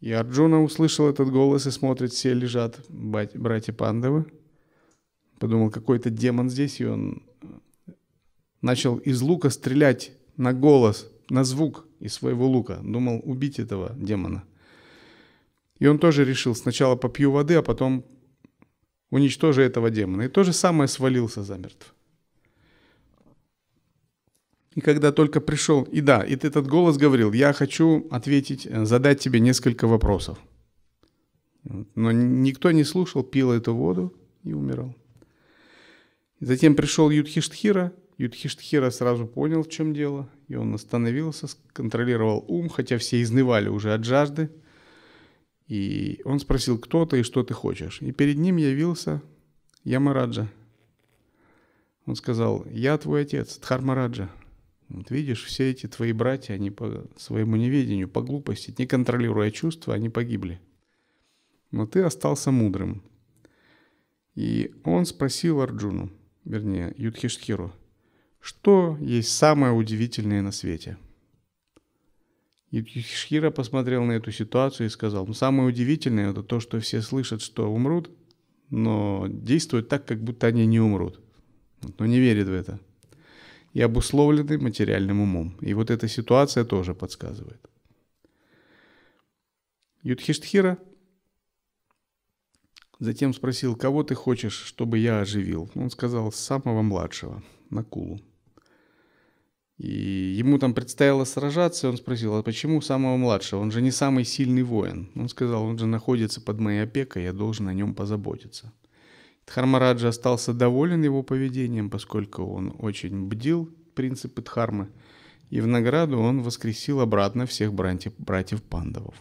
И Арджуна услышал этот голос и смотрит, все лежат братья Пандавы. Подумал, какой-то демон здесь, и он начал из лука стрелять на голос, на звук из своего лука. Думал убить этого демона. И он тоже решил, сначала попью воды, а потом уничтожу этого демона. И то же самое свалился замертво. И когда только пришел, и да, и этот голос говорил, я хочу ответить, э, задать тебе несколько вопросов. Но никто не слушал, пил эту воду и умирал. Затем пришел Юдхиштхира, Юдхиштхира сразу понял, в чем дело, и он остановился, контролировал ум, хотя все изнывали уже от жажды. И он спросил, кто ты и что ты хочешь. И перед ним явился Ямараджа. Он сказал, я твой отец, Дхармараджа. Вот видишь, все эти твои братья, они по своему неведению, по глупости, не контролируя чувства, они погибли. Но ты остался мудрым. И он спросил Арджуну, вернее, Юдхиштхиру – что есть самое удивительное на свете. Юдхишхира посмотрел на эту ситуацию и сказал, ну самое удивительное это то, что все слышат, что умрут, но действуют так, как будто они не умрут. Но не верят в это. И обусловлены материальным умом. И вот эта ситуация тоже подсказывает. Юдхиштхира затем спросил, кого ты хочешь, чтобы я оживил? Он сказал, самого младшего – на Кулу. И ему там предстояло сражаться, и он спросил, а почему самого младшего? Он же не самый сильный воин. Он сказал, он же находится под моей опекой, я должен о нем позаботиться. Дхармараджа остался доволен его поведением, поскольку он очень бдил принципы Дхармы, и в награду он воскресил обратно всех братьев, братьев Пандавов.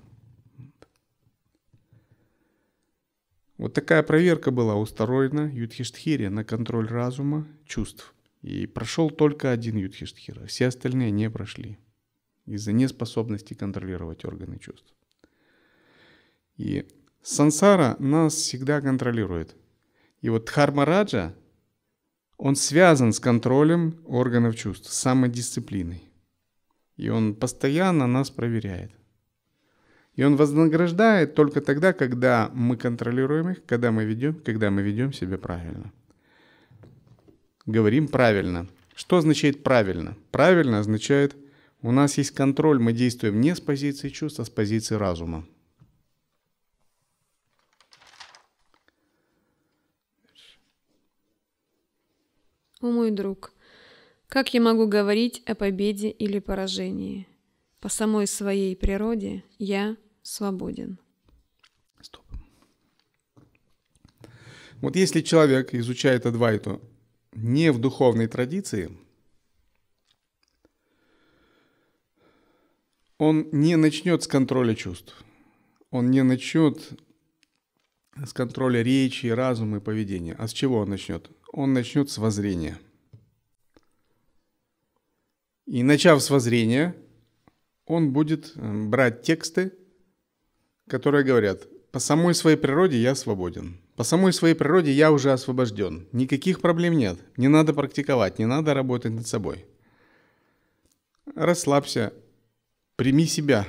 Вот такая проверка была устроена Юдхиштхире на контроль разума, чувств и прошел только один Юдхиштхира, все остальные не прошли из-за неспособности контролировать органы чувств. И сансара нас всегда контролирует. И вот Дхармараджа, он связан с контролем органов чувств, с самодисциплиной. И он постоянно нас проверяет. И он вознаграждает только тогда, когда мы контролируем их, когда мы ведем, когда мы ведем себя правильно – говорим правильно. Что означает правильно? Правильно означает, у нас есть контроль, мы действуем не с позиции чувств, а с позиции разума. О мой друг, как я могу говорить о победе или поражении? По самой своей природе я свободен. Стоп. Вот если человек изучает Адвайту не в духовной традиции, он не начнет с контроля чувств. Он не начнет с контроля речи, разума и поведения. А с чего он начнет? Он начнет с воззрения. И начав с воззрения, он будет эм, брать тексты, которые говорят, по самой своей природе я свободен – по самой своей природе я уже освобожден. Никаких проблем нет. Не надо практиковать, не надо работать над собой. Расслабься. Прими себя.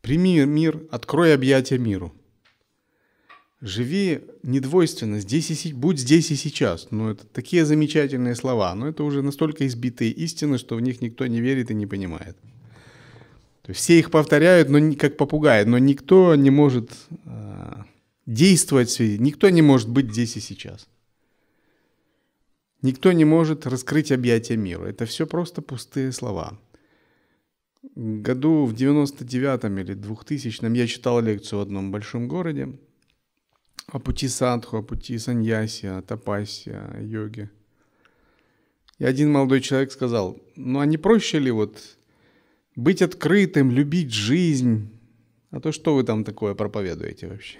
Прими мир, открой объятия миру. Живи недвойственно, здесь и, будь здесь и сейчас. Ну, это такие замечательные слова, но это уже настолько избитые истины, что в них никто не верит и не понимает. Все их повторяют, но как попугаи, но никто не может а, действовать в связи. Никто не может быть здесь и сейчас. Никто не может раскрыть объятия мира. Это все просто пустые слова. Году в 99-м или 2000-м я читал лекцию в одном большом городе о пути садху, о пути саньяси, о тапасе, о йоге. И один молодой человек сказал, ну а не проще ли вот быть открытым, любить жизнь? А то что вы там такое проповедуете вообще?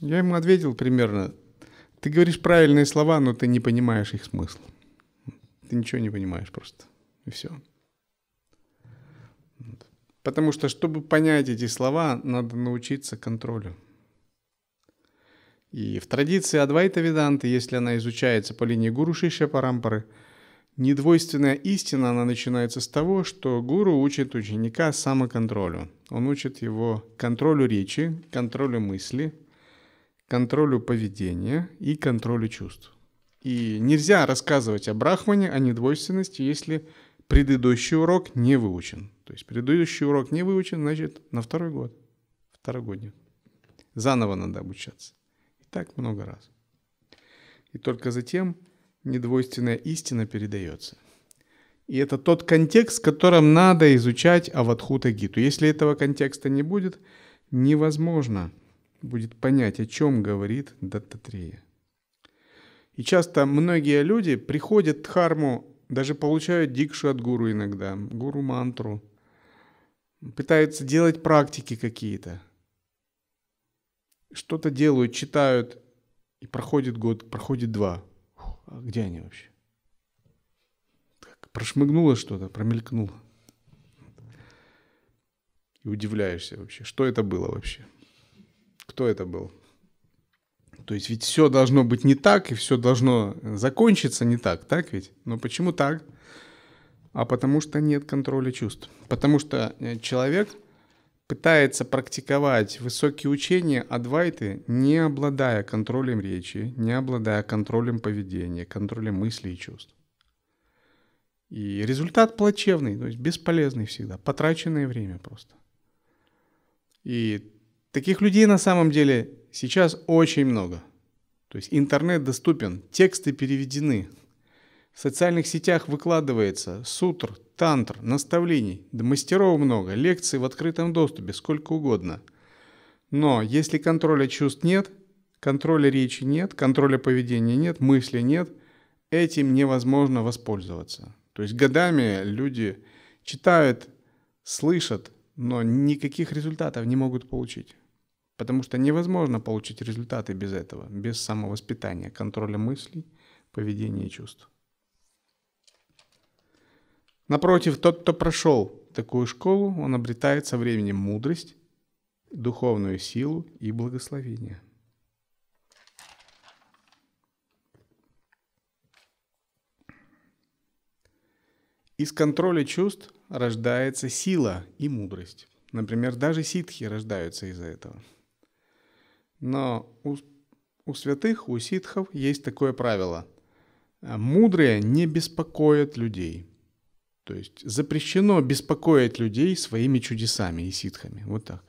Я ему ответил примерно, ты говоришь правильные слова, но ты не понимаешь их смысл. Ты ничего не понимаешь просто. И все. Потому что, чтобы понять эти слова, надо научиться контролю. И в традиции Адвайта Веданты, если она изучается по линии Гуру Шиши Парампары, недвойственная истина, она начинается с того, что гуру учит ученика самоконтролю. Он учит его контролю речи, контролю мысли – контролю поведения и контролю чувств. И нельзя рассказывать о брахмане, о недвойственности, если предыдущий урок не выучен. То есть предыдущий урок не выучен, значит, на второй год, второгодник. Заново надо обучаться. И так много раз. И только затем недвойственная истина передается. И это тот контекст, которым надо изучать Аватхута Гиту. Если этого контекста не будет, невозможно – будет понять, о чем говорит Даттатрея. И часто многие люди приходят к Дхарму, даже получают дикшу от гуру иногда, гуру-мантру, пытаются делать практики какие-то, что-то делают, читают, и проходит год, проходит два. Фух, а где они вообще? Так, прошмыгнуло что-то, промелькнуло. И удивляешься вообще, что это было вообще – кто это был? То есть ведь все должно быть не так, и все должно закончиться не так, так ведь? Но почему так? А потому что нет контроля чувств. Потому что э, человек пытается практиковать высокие учения Адвайты, не обладая контролем речи, не обладая контролем поведения, контролем мыслей и чувств. И результат плачевный, то есть бесполезный всегда, потраченное время просто. И Таких людей на самом деле сейчас очень много. То есть интернет доступен, тексты переведены. В социальных сетях выкладывается сутр, тантр, наставлений. Да мастеров много, лекции в открытом доступе, сколько угодно. Но если контроля чувств нет, контроля речи нет, контроля поведения нет, мысли нет, этим невозможно воспользоваться. То есть годами люди читают, слышат, но никаких результатов не могут получить. Потому что невозможно получить результаты без этого, без самовоспитания, контроля мыслей, поведения и чувств. Напротив, тот, кто прошел такую школу, он обретает со временем мудрость, духовную силу и благословение. Из контроля чувств рождается сила и мудрость. Например, даже ситхи рождаются из-за этого – но у, у святых, у ситхов есть такое правило. Э, мудрые не беспокоят людей. То есть запрещено беспокоить людей своими чудесами и ситхами. Вот так.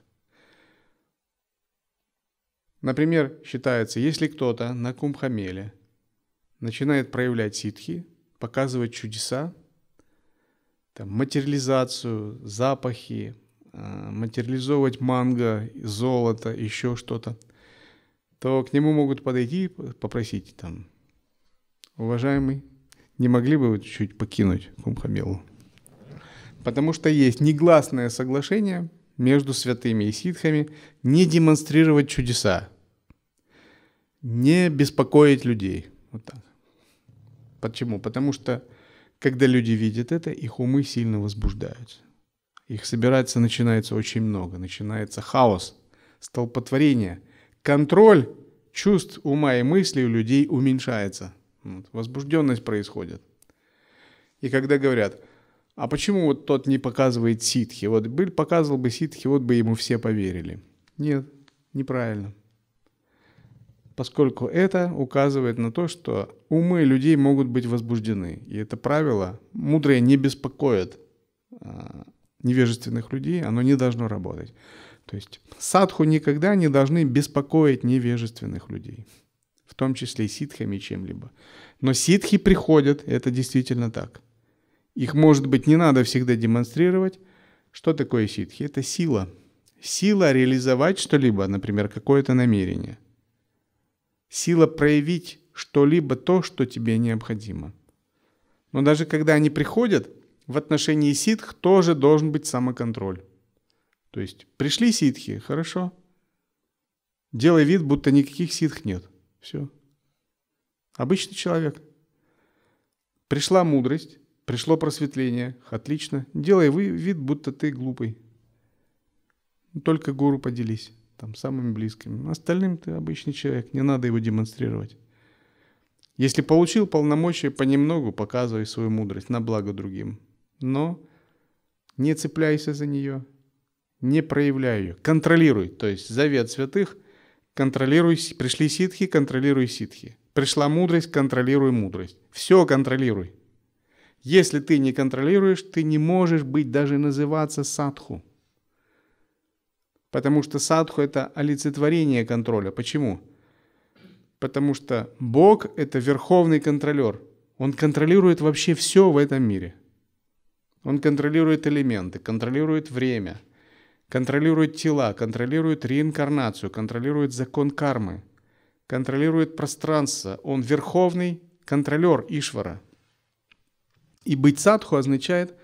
Например, считается, если кто-то на Кумхамеле начинает проявлять ситхи, показывать чудеса, там, материализацию, запахи, э, материализовывать манго, золото, еще что-то – то к нему могут подойти и попросить там, уважаемый, не могли бы вы чуть покинуть Кумхамелу? Потому что есть негласное соглашение между святыми и ситхами не демонстрировать чудеса, не беспокоить людей. Вот так. Почему? Потому что когда люди видят это, их умы сильно возбуждаются. Их собирается, начинается очень много, начинается хаос, столпотворение – контроль чувств ума и мыслей у людей уменьшается. Вот, возбужденность происходит. И когда говорят, а почему вот тот не показывает ситхи? Вот был показывал бы ситхи, вот бы ему все поверили. Нет, неправильно. Поскольку это указывает на то, что умы людей могут быть возбуждены. И это правило мудрое не беспокоит а, невежественных людей, оно не должно работать. То есть садху никогда не должны беспокоить невежественных людей, в том числе и ситхами чем-либо. Но ситхи приходят, это действительно так. Их, может быть, не надо всегда демонстрировать. Что такое ситхи? Это сила. Сила реализовать что-либо, например, какое-то намерение. Сила проявить что-либо то, что тебе необходимо. Но даже когда они приходят, в отношении ситх тоже должен быть самоконтроль. То есть пришли ситхи, хорошо. Делай вид, будто никаких ситх нет. Все. Обычный человек. Пришла мудрость, пришло просветление. Отлично. Делай вы вид, будто ты глупый. Только гуру поделись, там, самыми близкими. Остальным ты обычный человек, не надо его демонстрировать. Если получил полномочия, понемногу показывай свою мудрость на благо другим. Но не цепляйся за нее – не проявляю, ее. Контролируй, то есть завет святых, контролируй, пришли ситхи, контролируй ситхи. Пришла мудрость, контролируй мудрость. Все контролируй. Если ты не контролируешь, ты не можешь быть даже называться садху. Потому что садху это олицетворение контроля. Почему? Потому что Бог это верховный контролер. Он контролирует вообще все в этом мире. Он контролирует элементы, контролирует время – контролирует тела, контролирует реинкарнацию, контролирует закон кармы, контролирует пространство. Он верховный контролер Ишвара. И быть садху означает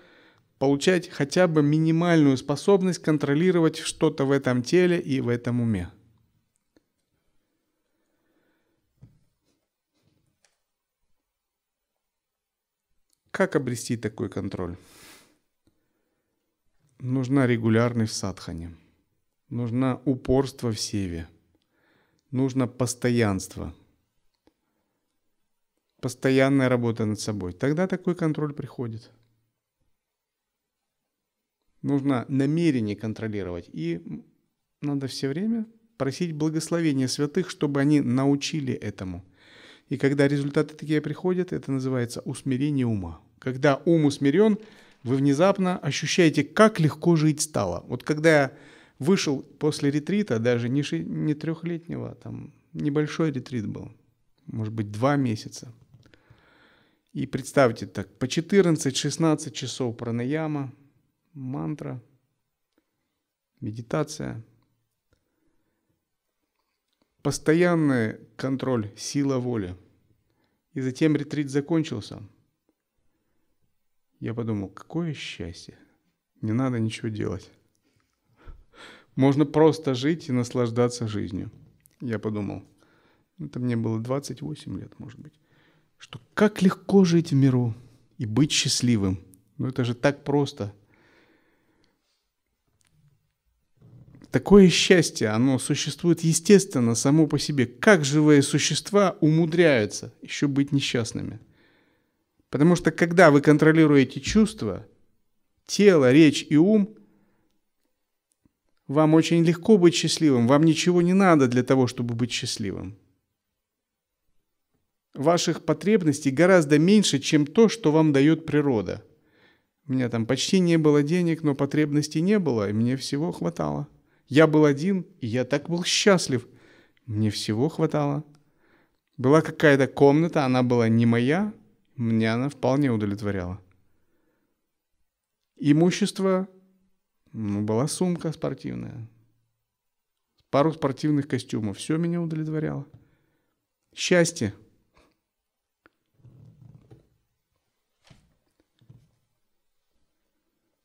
получать хотя бы минимальную способность контролировать что-то в этом теле и в этом уме. Как обрести такой контроль? Нужна регулярность в садхане. Нужна упорство в севе. Нужно постоянство. Постоянная работа над собой. Тогда такой контроль приходит. Нужно намерение контролировать. И надо все время просить благословения святых, чтобы они научили этому. И когда результаты такие приходят, это называется усмирение ума. Когда ум усмирен, вы внезапно ощущаете, как легко жить стало. Вот когда я вышел после ретрита, даже не, ши, не трехлетнего, а там небольшой ретрит был, может быть, два месяца. И представьте так, по 14-16 часов пранаяма, мантра, медитация, постоянный контроль, сила воли. И затем ретрит закончился – я подумал, какое счастье. Не надо ничего делать. Можно просто жить и наслаждаться жизнью. Я подумал, это мне было 28 лет, может быть, что как легко жить в миру и быть счастливым. Ну это же так просто. Такое счастье, оно существует естественно, само по себе. Как живые существа умудряются еще быть несчастными – Потому что когда вы контролируете чувства, тело, речь и ум, вам очень легко быть счастливым, вам ничего не надо для того, чтобы быть счастливым. Ваших потребностей гораздо меньше, чем то, что вам дает природа. У меня там почти не было денег, но потребностей не было, и мне всего хватало. Я был один, и я так был счастлив. Мне всего хватало. Была какая-то комната, она была не моя, меня она вполне удовлетворяла. Имущество ну, была сумка спортивная, пару спортивных костюмов. Все меня удовлетворяло. Счастье.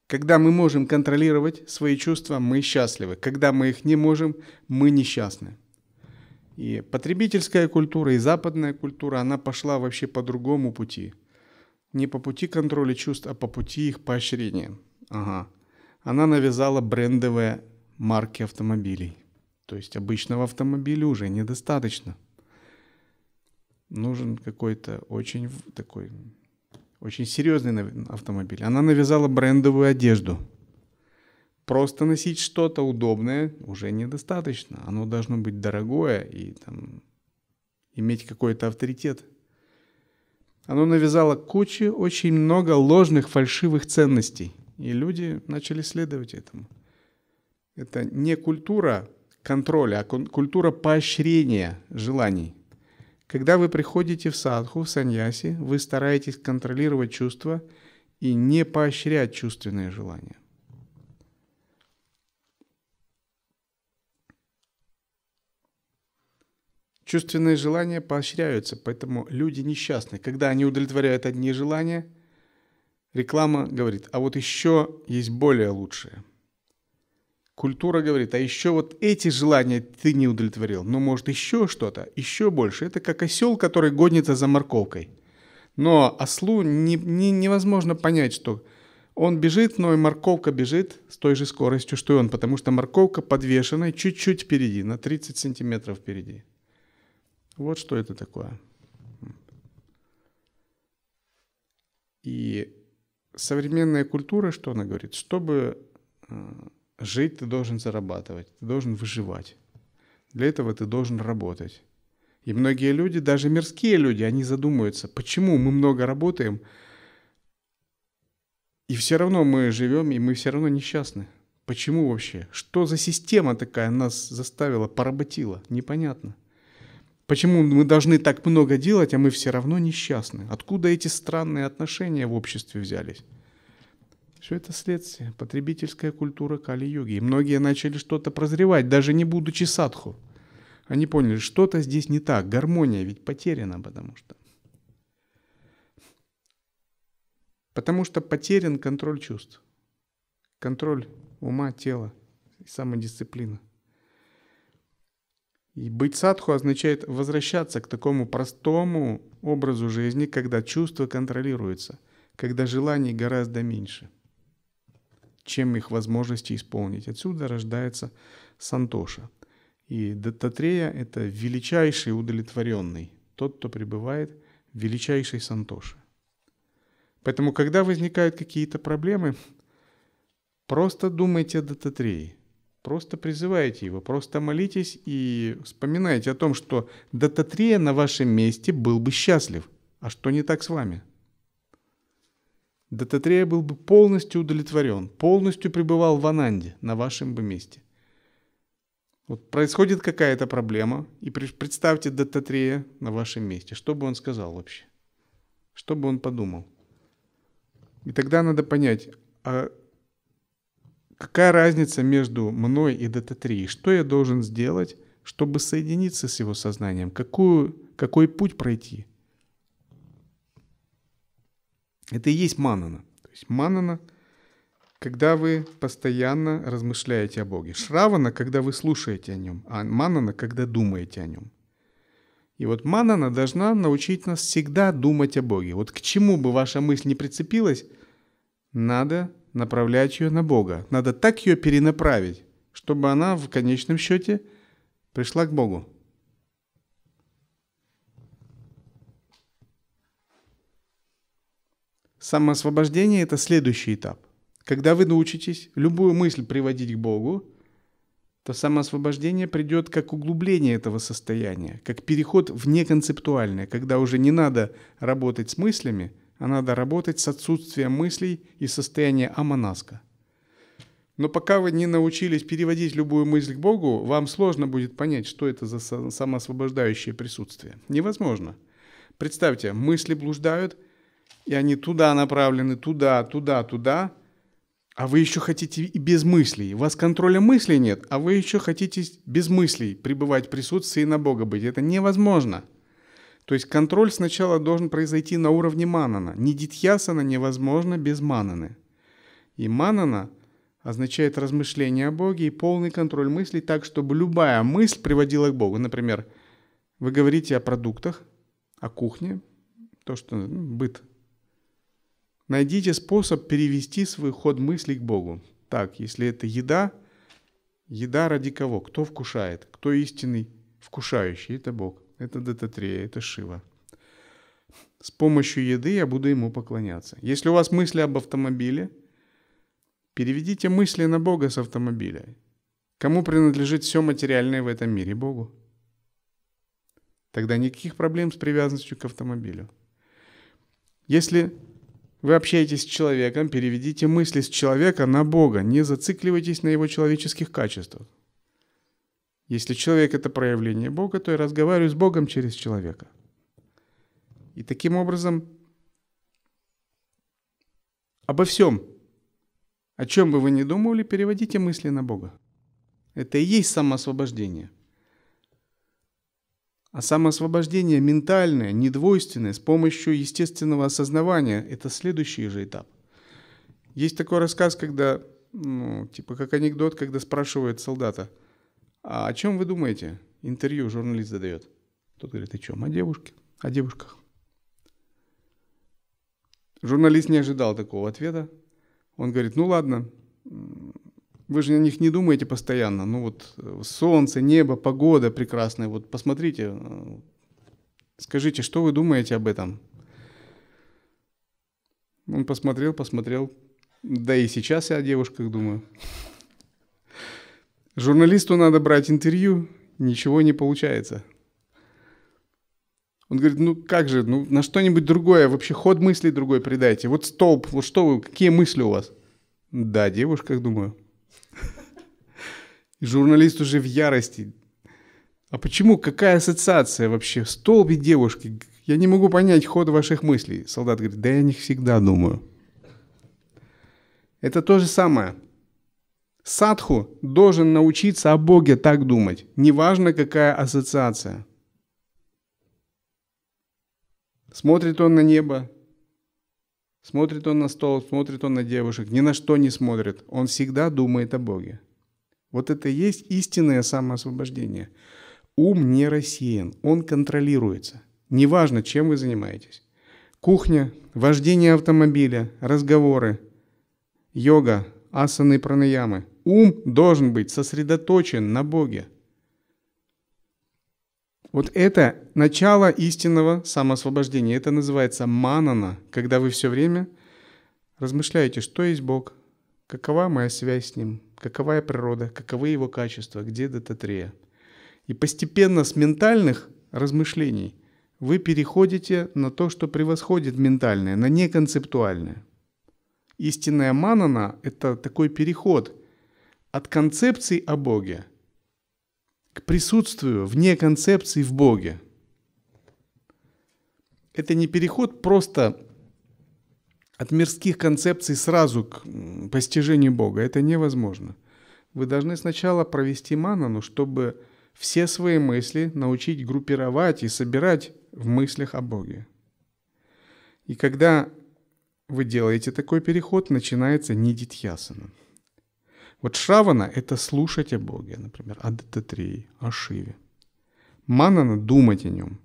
Когда мы можем контролировать свои чувства, мы счастливы. Когда мы их не можем, мы несчастны. И потребительская культура, и западная культура, она пошла вообще по другому пути. Не по пути контроля чувств, а по пути их поощрения. Ага. Она навязала брендовые марки автомобилей. То есть обычного автомобиля уже недостаточно. Нужен какой-то очень такой очень серьезный автомобиль. Она навязала брендовую одежду – Просто носить что-то удобное уже недостаточно. Оно должно быть дорогое и там, иметь какой-то авторитет. Оно навязало куче очень много ложных, фальшивых ценностей. И люди начали следовать этому. Это не культура контроля, а культура поощрения желаний. Когда вы приходите в садху, в саньяси, вы стараетесь контролировать чувства и не поощрять чувственные желания. Чувственные желания поощряются, поэтому люди несчастны. Когда они удовлетворяют одни желания, реклама говорит, а вот еще есть более лучшее. Культура говорит, а еще вот эти желания ты не удовлетворил, но ну, может еще что-то, еще больше. Это как осел, который гонится за морковкой. Но ослу не, не, невозможно понять, что он бежит, но и морковка бежит с той же скоростью, что и он, потому что морковка подвешена чуть-чуть впереди, на 30 сантиметров впереди. Вот что это такое. И современная культура, что она говорит? Чтобы э, жить, ты должен зарабатывать, ты должен выживать. Для этого ты должен работать. И многие люди, даже мирские люди, они задумываются, почему мы много работаем, и все равно мы живем, и мы все равно несчастны. Почему вообще? Что за система такая нас заставила, поработила? Непонятно. Почему мы должны так много делать, а мы все равно несчастны? Откуда эти странные отношения в обществе взялись? Все это следствие, потребительская культура Кали-юги. И многие начали что-то прозревать, даже не будучи садху. Они поняли, что-то здесь не так, гармония ведь потеряна, потому что... Потому что потерян контроль чувств, контроль ума, тела и самодисциплина. И быть садху означает возвращаться к такому простому образу жизни, когда чувства контролируются, когда желаний гораздо меньше, чем их возможности исполнить. Отсюда рождается сантоша. И даттатрея – это величайший удовлетворенный, тот, кто пребывает в величайшей сантоше. Поэтому, когда возникают какие-то проблемы, просто думайте о даттатрее. Просто призывайте его, просто молитесь и вспоминайте о том, что Дататрия на вашем месте был бы счастлив. А что не так с вами? Дататрея был бы полностью удовлетворен, полностью пребывал в Ананде, на вашем бы месте. Вот происходит какая-то проблема, и представьте Дататрея на вашем месте. Что бы он сказал вообще? Что бы он подумал? И тогда надо понять, а Какая разница между мной и ДТ-3? Что я должен сделать, чтобы соединиться с его сознанием? Какую, какой путь пройти? Это и есть манана. То есть манана, когда вы постоянно размышляете о Боге. Шравана, когда вы слушаете о нем. А манана, когда думаете о нем. И вот манана должна научить нас всегда думать о Боге. Вот к чему бы ваша мысль не прицепилась, надо направлять ее на Бога. Надо так ее перенаправить, чтобы она в конечном счете пришла к Богу. Самоосвобождение – это следующий этап. Когда вы научитесь любую мысль приводить к Богу, то самоосвобождение придет как углубление этого состояния, как переход в неконцептуальное, когда уже не надо работать с мыслями – а надо работать с отсутствием мыслей и состояния аманаска. Но пока вы не научились переводить любую мысль к Богу, вам сложно будет понять, что это за самоосвобождающее присутствие. Невозможно. Представьте, мысли блуждают, и они туда направлены, туда, туда, туда, а вы еще хотите и без мыслей. У вас контроля мыслей нет, а вы еще хотите без мыслей пребывать в присутствии и на Бога быть. Это невозможно. То есть контроль сначала должен произойти на уровне манана. Нидитьясана невозможно без мананы. И манана означает размышление о Боге и полный контроль мыслей так, чтобы любая мысль приводила к Богу. Например, вы говорите о продуктах, о кухне, то, что ну, быт. Найдите способ перевести свой ход мыслей к Богу. Так, если это еда, еда ради кого? Кто вкушает? Кто истинный вкушающий? Это Бог. Это Дататрея, это Шива. С помощью еды я буду ему поклоняться. Если у вас мысли об автомобиле, переведите мысли на Бога с автомобиля. Кому принадлежит все материальное в этом мире? Богу. Тогда никаких проблем с привязанностью к автомобилю. Если вы общаетесь с человеком, переведите мысли с человека на Бога, не зацикливайтесь на его человеческих качествах. Если человек — это проявление Бога, то я разговариваю с Богом через человека. И таким образом обо всем, о чем бы вы ни думали, переводите мысли на Бога. Это и есть самоосвобождение. А самоосвобождение ментальное, недвойственное, с помощью естественного осознавания – это следующий же этап. Есть такой рассказ, когда, ну, типа как анекдот, когда спрашивают солдата – а о чем вы думаете? Интервью журналист задает. Тот говорит, о чем? О девушке. О девушках. Журналист не ожидал такого ответа. Он говорит, ну ладно, вы же о них не думаете постоянно. Ну вот э, солнце, небо, погода прекрасная. Вот посмотрите, э, скажите, что вы думаете об этом? Он посмотрел, посмотрел. Да и сейчас я о девушках думаю. Журналисту надо брать интервью, ничего не получается. Он говорит, ну как же, ну на что-нибудь другое, вообще ход мыслей другой придайте. Вот столб, вот что вы, какие мысли у вас? Да, девушка, думаю. (laughs) Журналист уже в ярости. А почему, какая ассоциация вообще? Столб и девушки. Я не могу понять ход ваших мыслей. Солдат говорит, да я о них всегда думаю. Это то же самое – Садху должен научиться о Боге так думать, неважно какая ассоциация. Смотрит он на небо, смотрит он на стол, смотрит он на девушек, ни на что не смотрит. Он всегда думает о Боге. Вот это и есть истинное самоосвобождение. Ум не рассеян, он контролируется. Неважно, чем вы занимаетесь. Кухня, вождение автомобиля, разговоры, йога, асаны и пранаямы – Ум должен быть сосредоточен на Боге. Вот это начало истинного самоосвобождения. Это называется манана, когда вы все время размышляете, что есть Бог, какова моя связь с Ним, какова я природа, каковы Его качества, где Дататрея. И постепенно с ментальных размышлений вы переходите на то, что превосходит ментальное, на неконцептуальное. Истинная манана – это такой переход – от концепций о Боге к присутствию вне концепции в Боге. Это не переход просто от мирских концепций сразу к постижению Бога. Это невозможно. Вы должны сначала провести манану, чтобы все свои мысли научить группировать и собирать в мыслях о Боге. И когда вы делаете такой переход, начинается нидитьясана. Вот Шравана — это слушать о Боге, например, о Дататрии, о Шиве. Манана — думать о нем.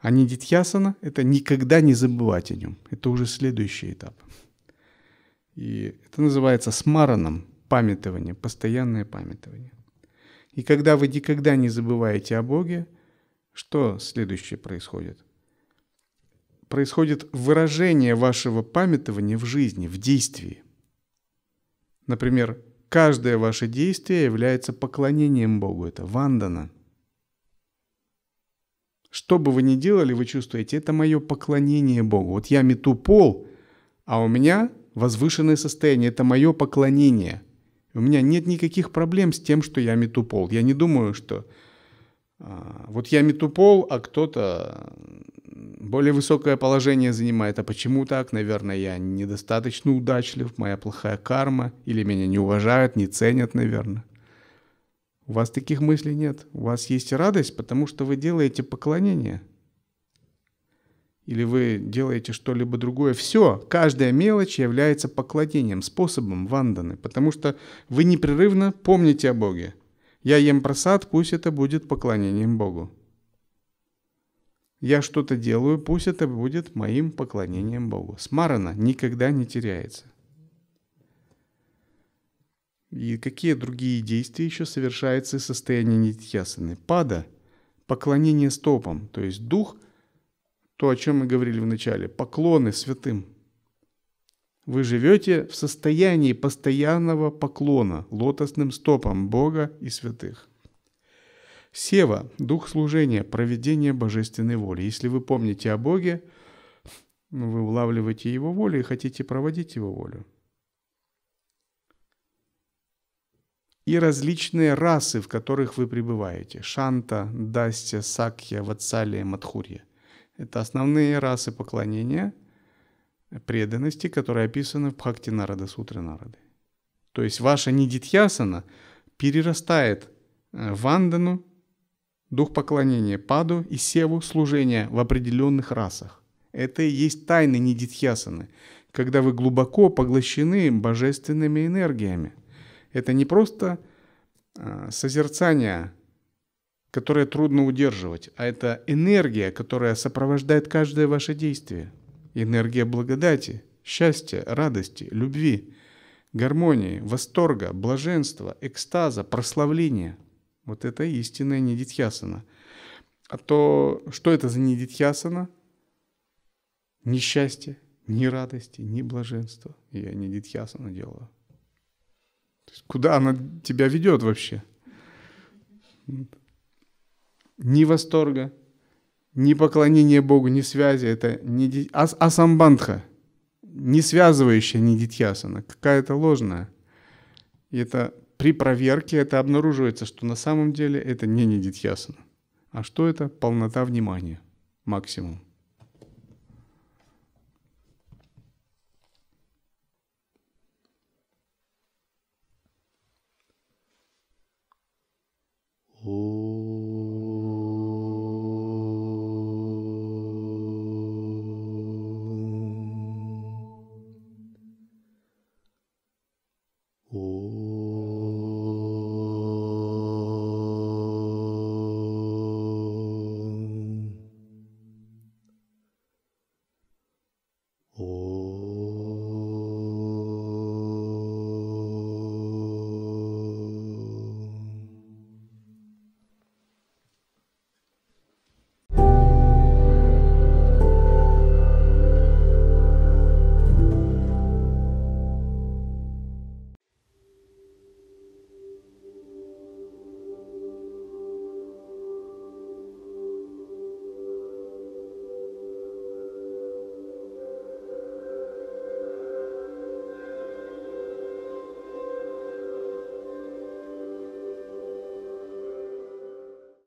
А Нидитьясана — это никогда не забывать о нем. Это уже следующий этап. И это называется смараном, памятование, постоянное памятование. И когда вы никогда не забываете о Боге, что следующее происходит? Происходит выражение вашего памятования в жизни, в действии. Например, Каждое ваше действие является поклонением Богу. Это вандана. Что бы вы ни делали, вы чувствуете, это мое поклонение Богу. Вот я мету пол, а у меня возвышенное состояние, это мое поклонение. У меня нет никаких проблем с тем, что я мету пол. Я не думаю, что а, вот я метупол, а кто-то более высокое положение занимает. А почему так? Наверное, я недостаточно удачлив, моя плохая карма, или меня не уважают, не ценят, наверное. У вас таких мыслей нет. У вас есть радость, потому что вы делаете поклонение. Или вы делаете что-либо другое. Все, каждая мелочь является поклонением, способом ванданы, потому что вы непрерывно помните о Боге. Я ем просад, пусть это будет поклонением Богу. Я что-то делаю, пусть это будет моим поклонением Богу. Смарана никогда не теряется. И какие другие действия еще совершаются из состояния нитьясаны? Пада – поклонение стопам, то есть дух, то, о чем мы говорили в начале, поклоны святым – вы живете в состоянии постоянного поклона лотосным стопам Бога и святых. Сева – дух служения, проведение божественной воли. Если вы помните о Боге, вы улавливаете Его волю и хотите проводить Его волю. И различные расы, в которых вы пребываете – Шанта, Дастя, Сакья, Ватсалия, Мадхурья – это основные расы поклонения – преданности, которая описана в Бхакти Нарада Сутры Нарады. То есть ваша нидитьясана перерастает э, вандану, дух поклонения паду и севу служения в определенных расах. Это и есть тайны нидитьясаны, когда вы глубоко поглощены божественными энергиями. Это не просто э, созерцание, которое трудно удерживать, а это энергия, которая сопровождает каждое ваше действие – энергия благодати, счастья, радости, любви, гармонии, восторга, блаженства, экстаза, прославления. Вот это истинная нидитьясана. А то, что это за нидитьясана? Ни счастья, ни радости, ни блаженства. Я нидитьясана делаю. То есть куда она тебя ведет вообще? Ни восторга, не поклонение Богу, не связи, это не а, асамбандха, не связывающая не дитьясана, какая-то ложная. И это при проверке это обнаруживается, что на самом деле это не нидитьясана. А что это? Полнота внимания. Максимум. Oh.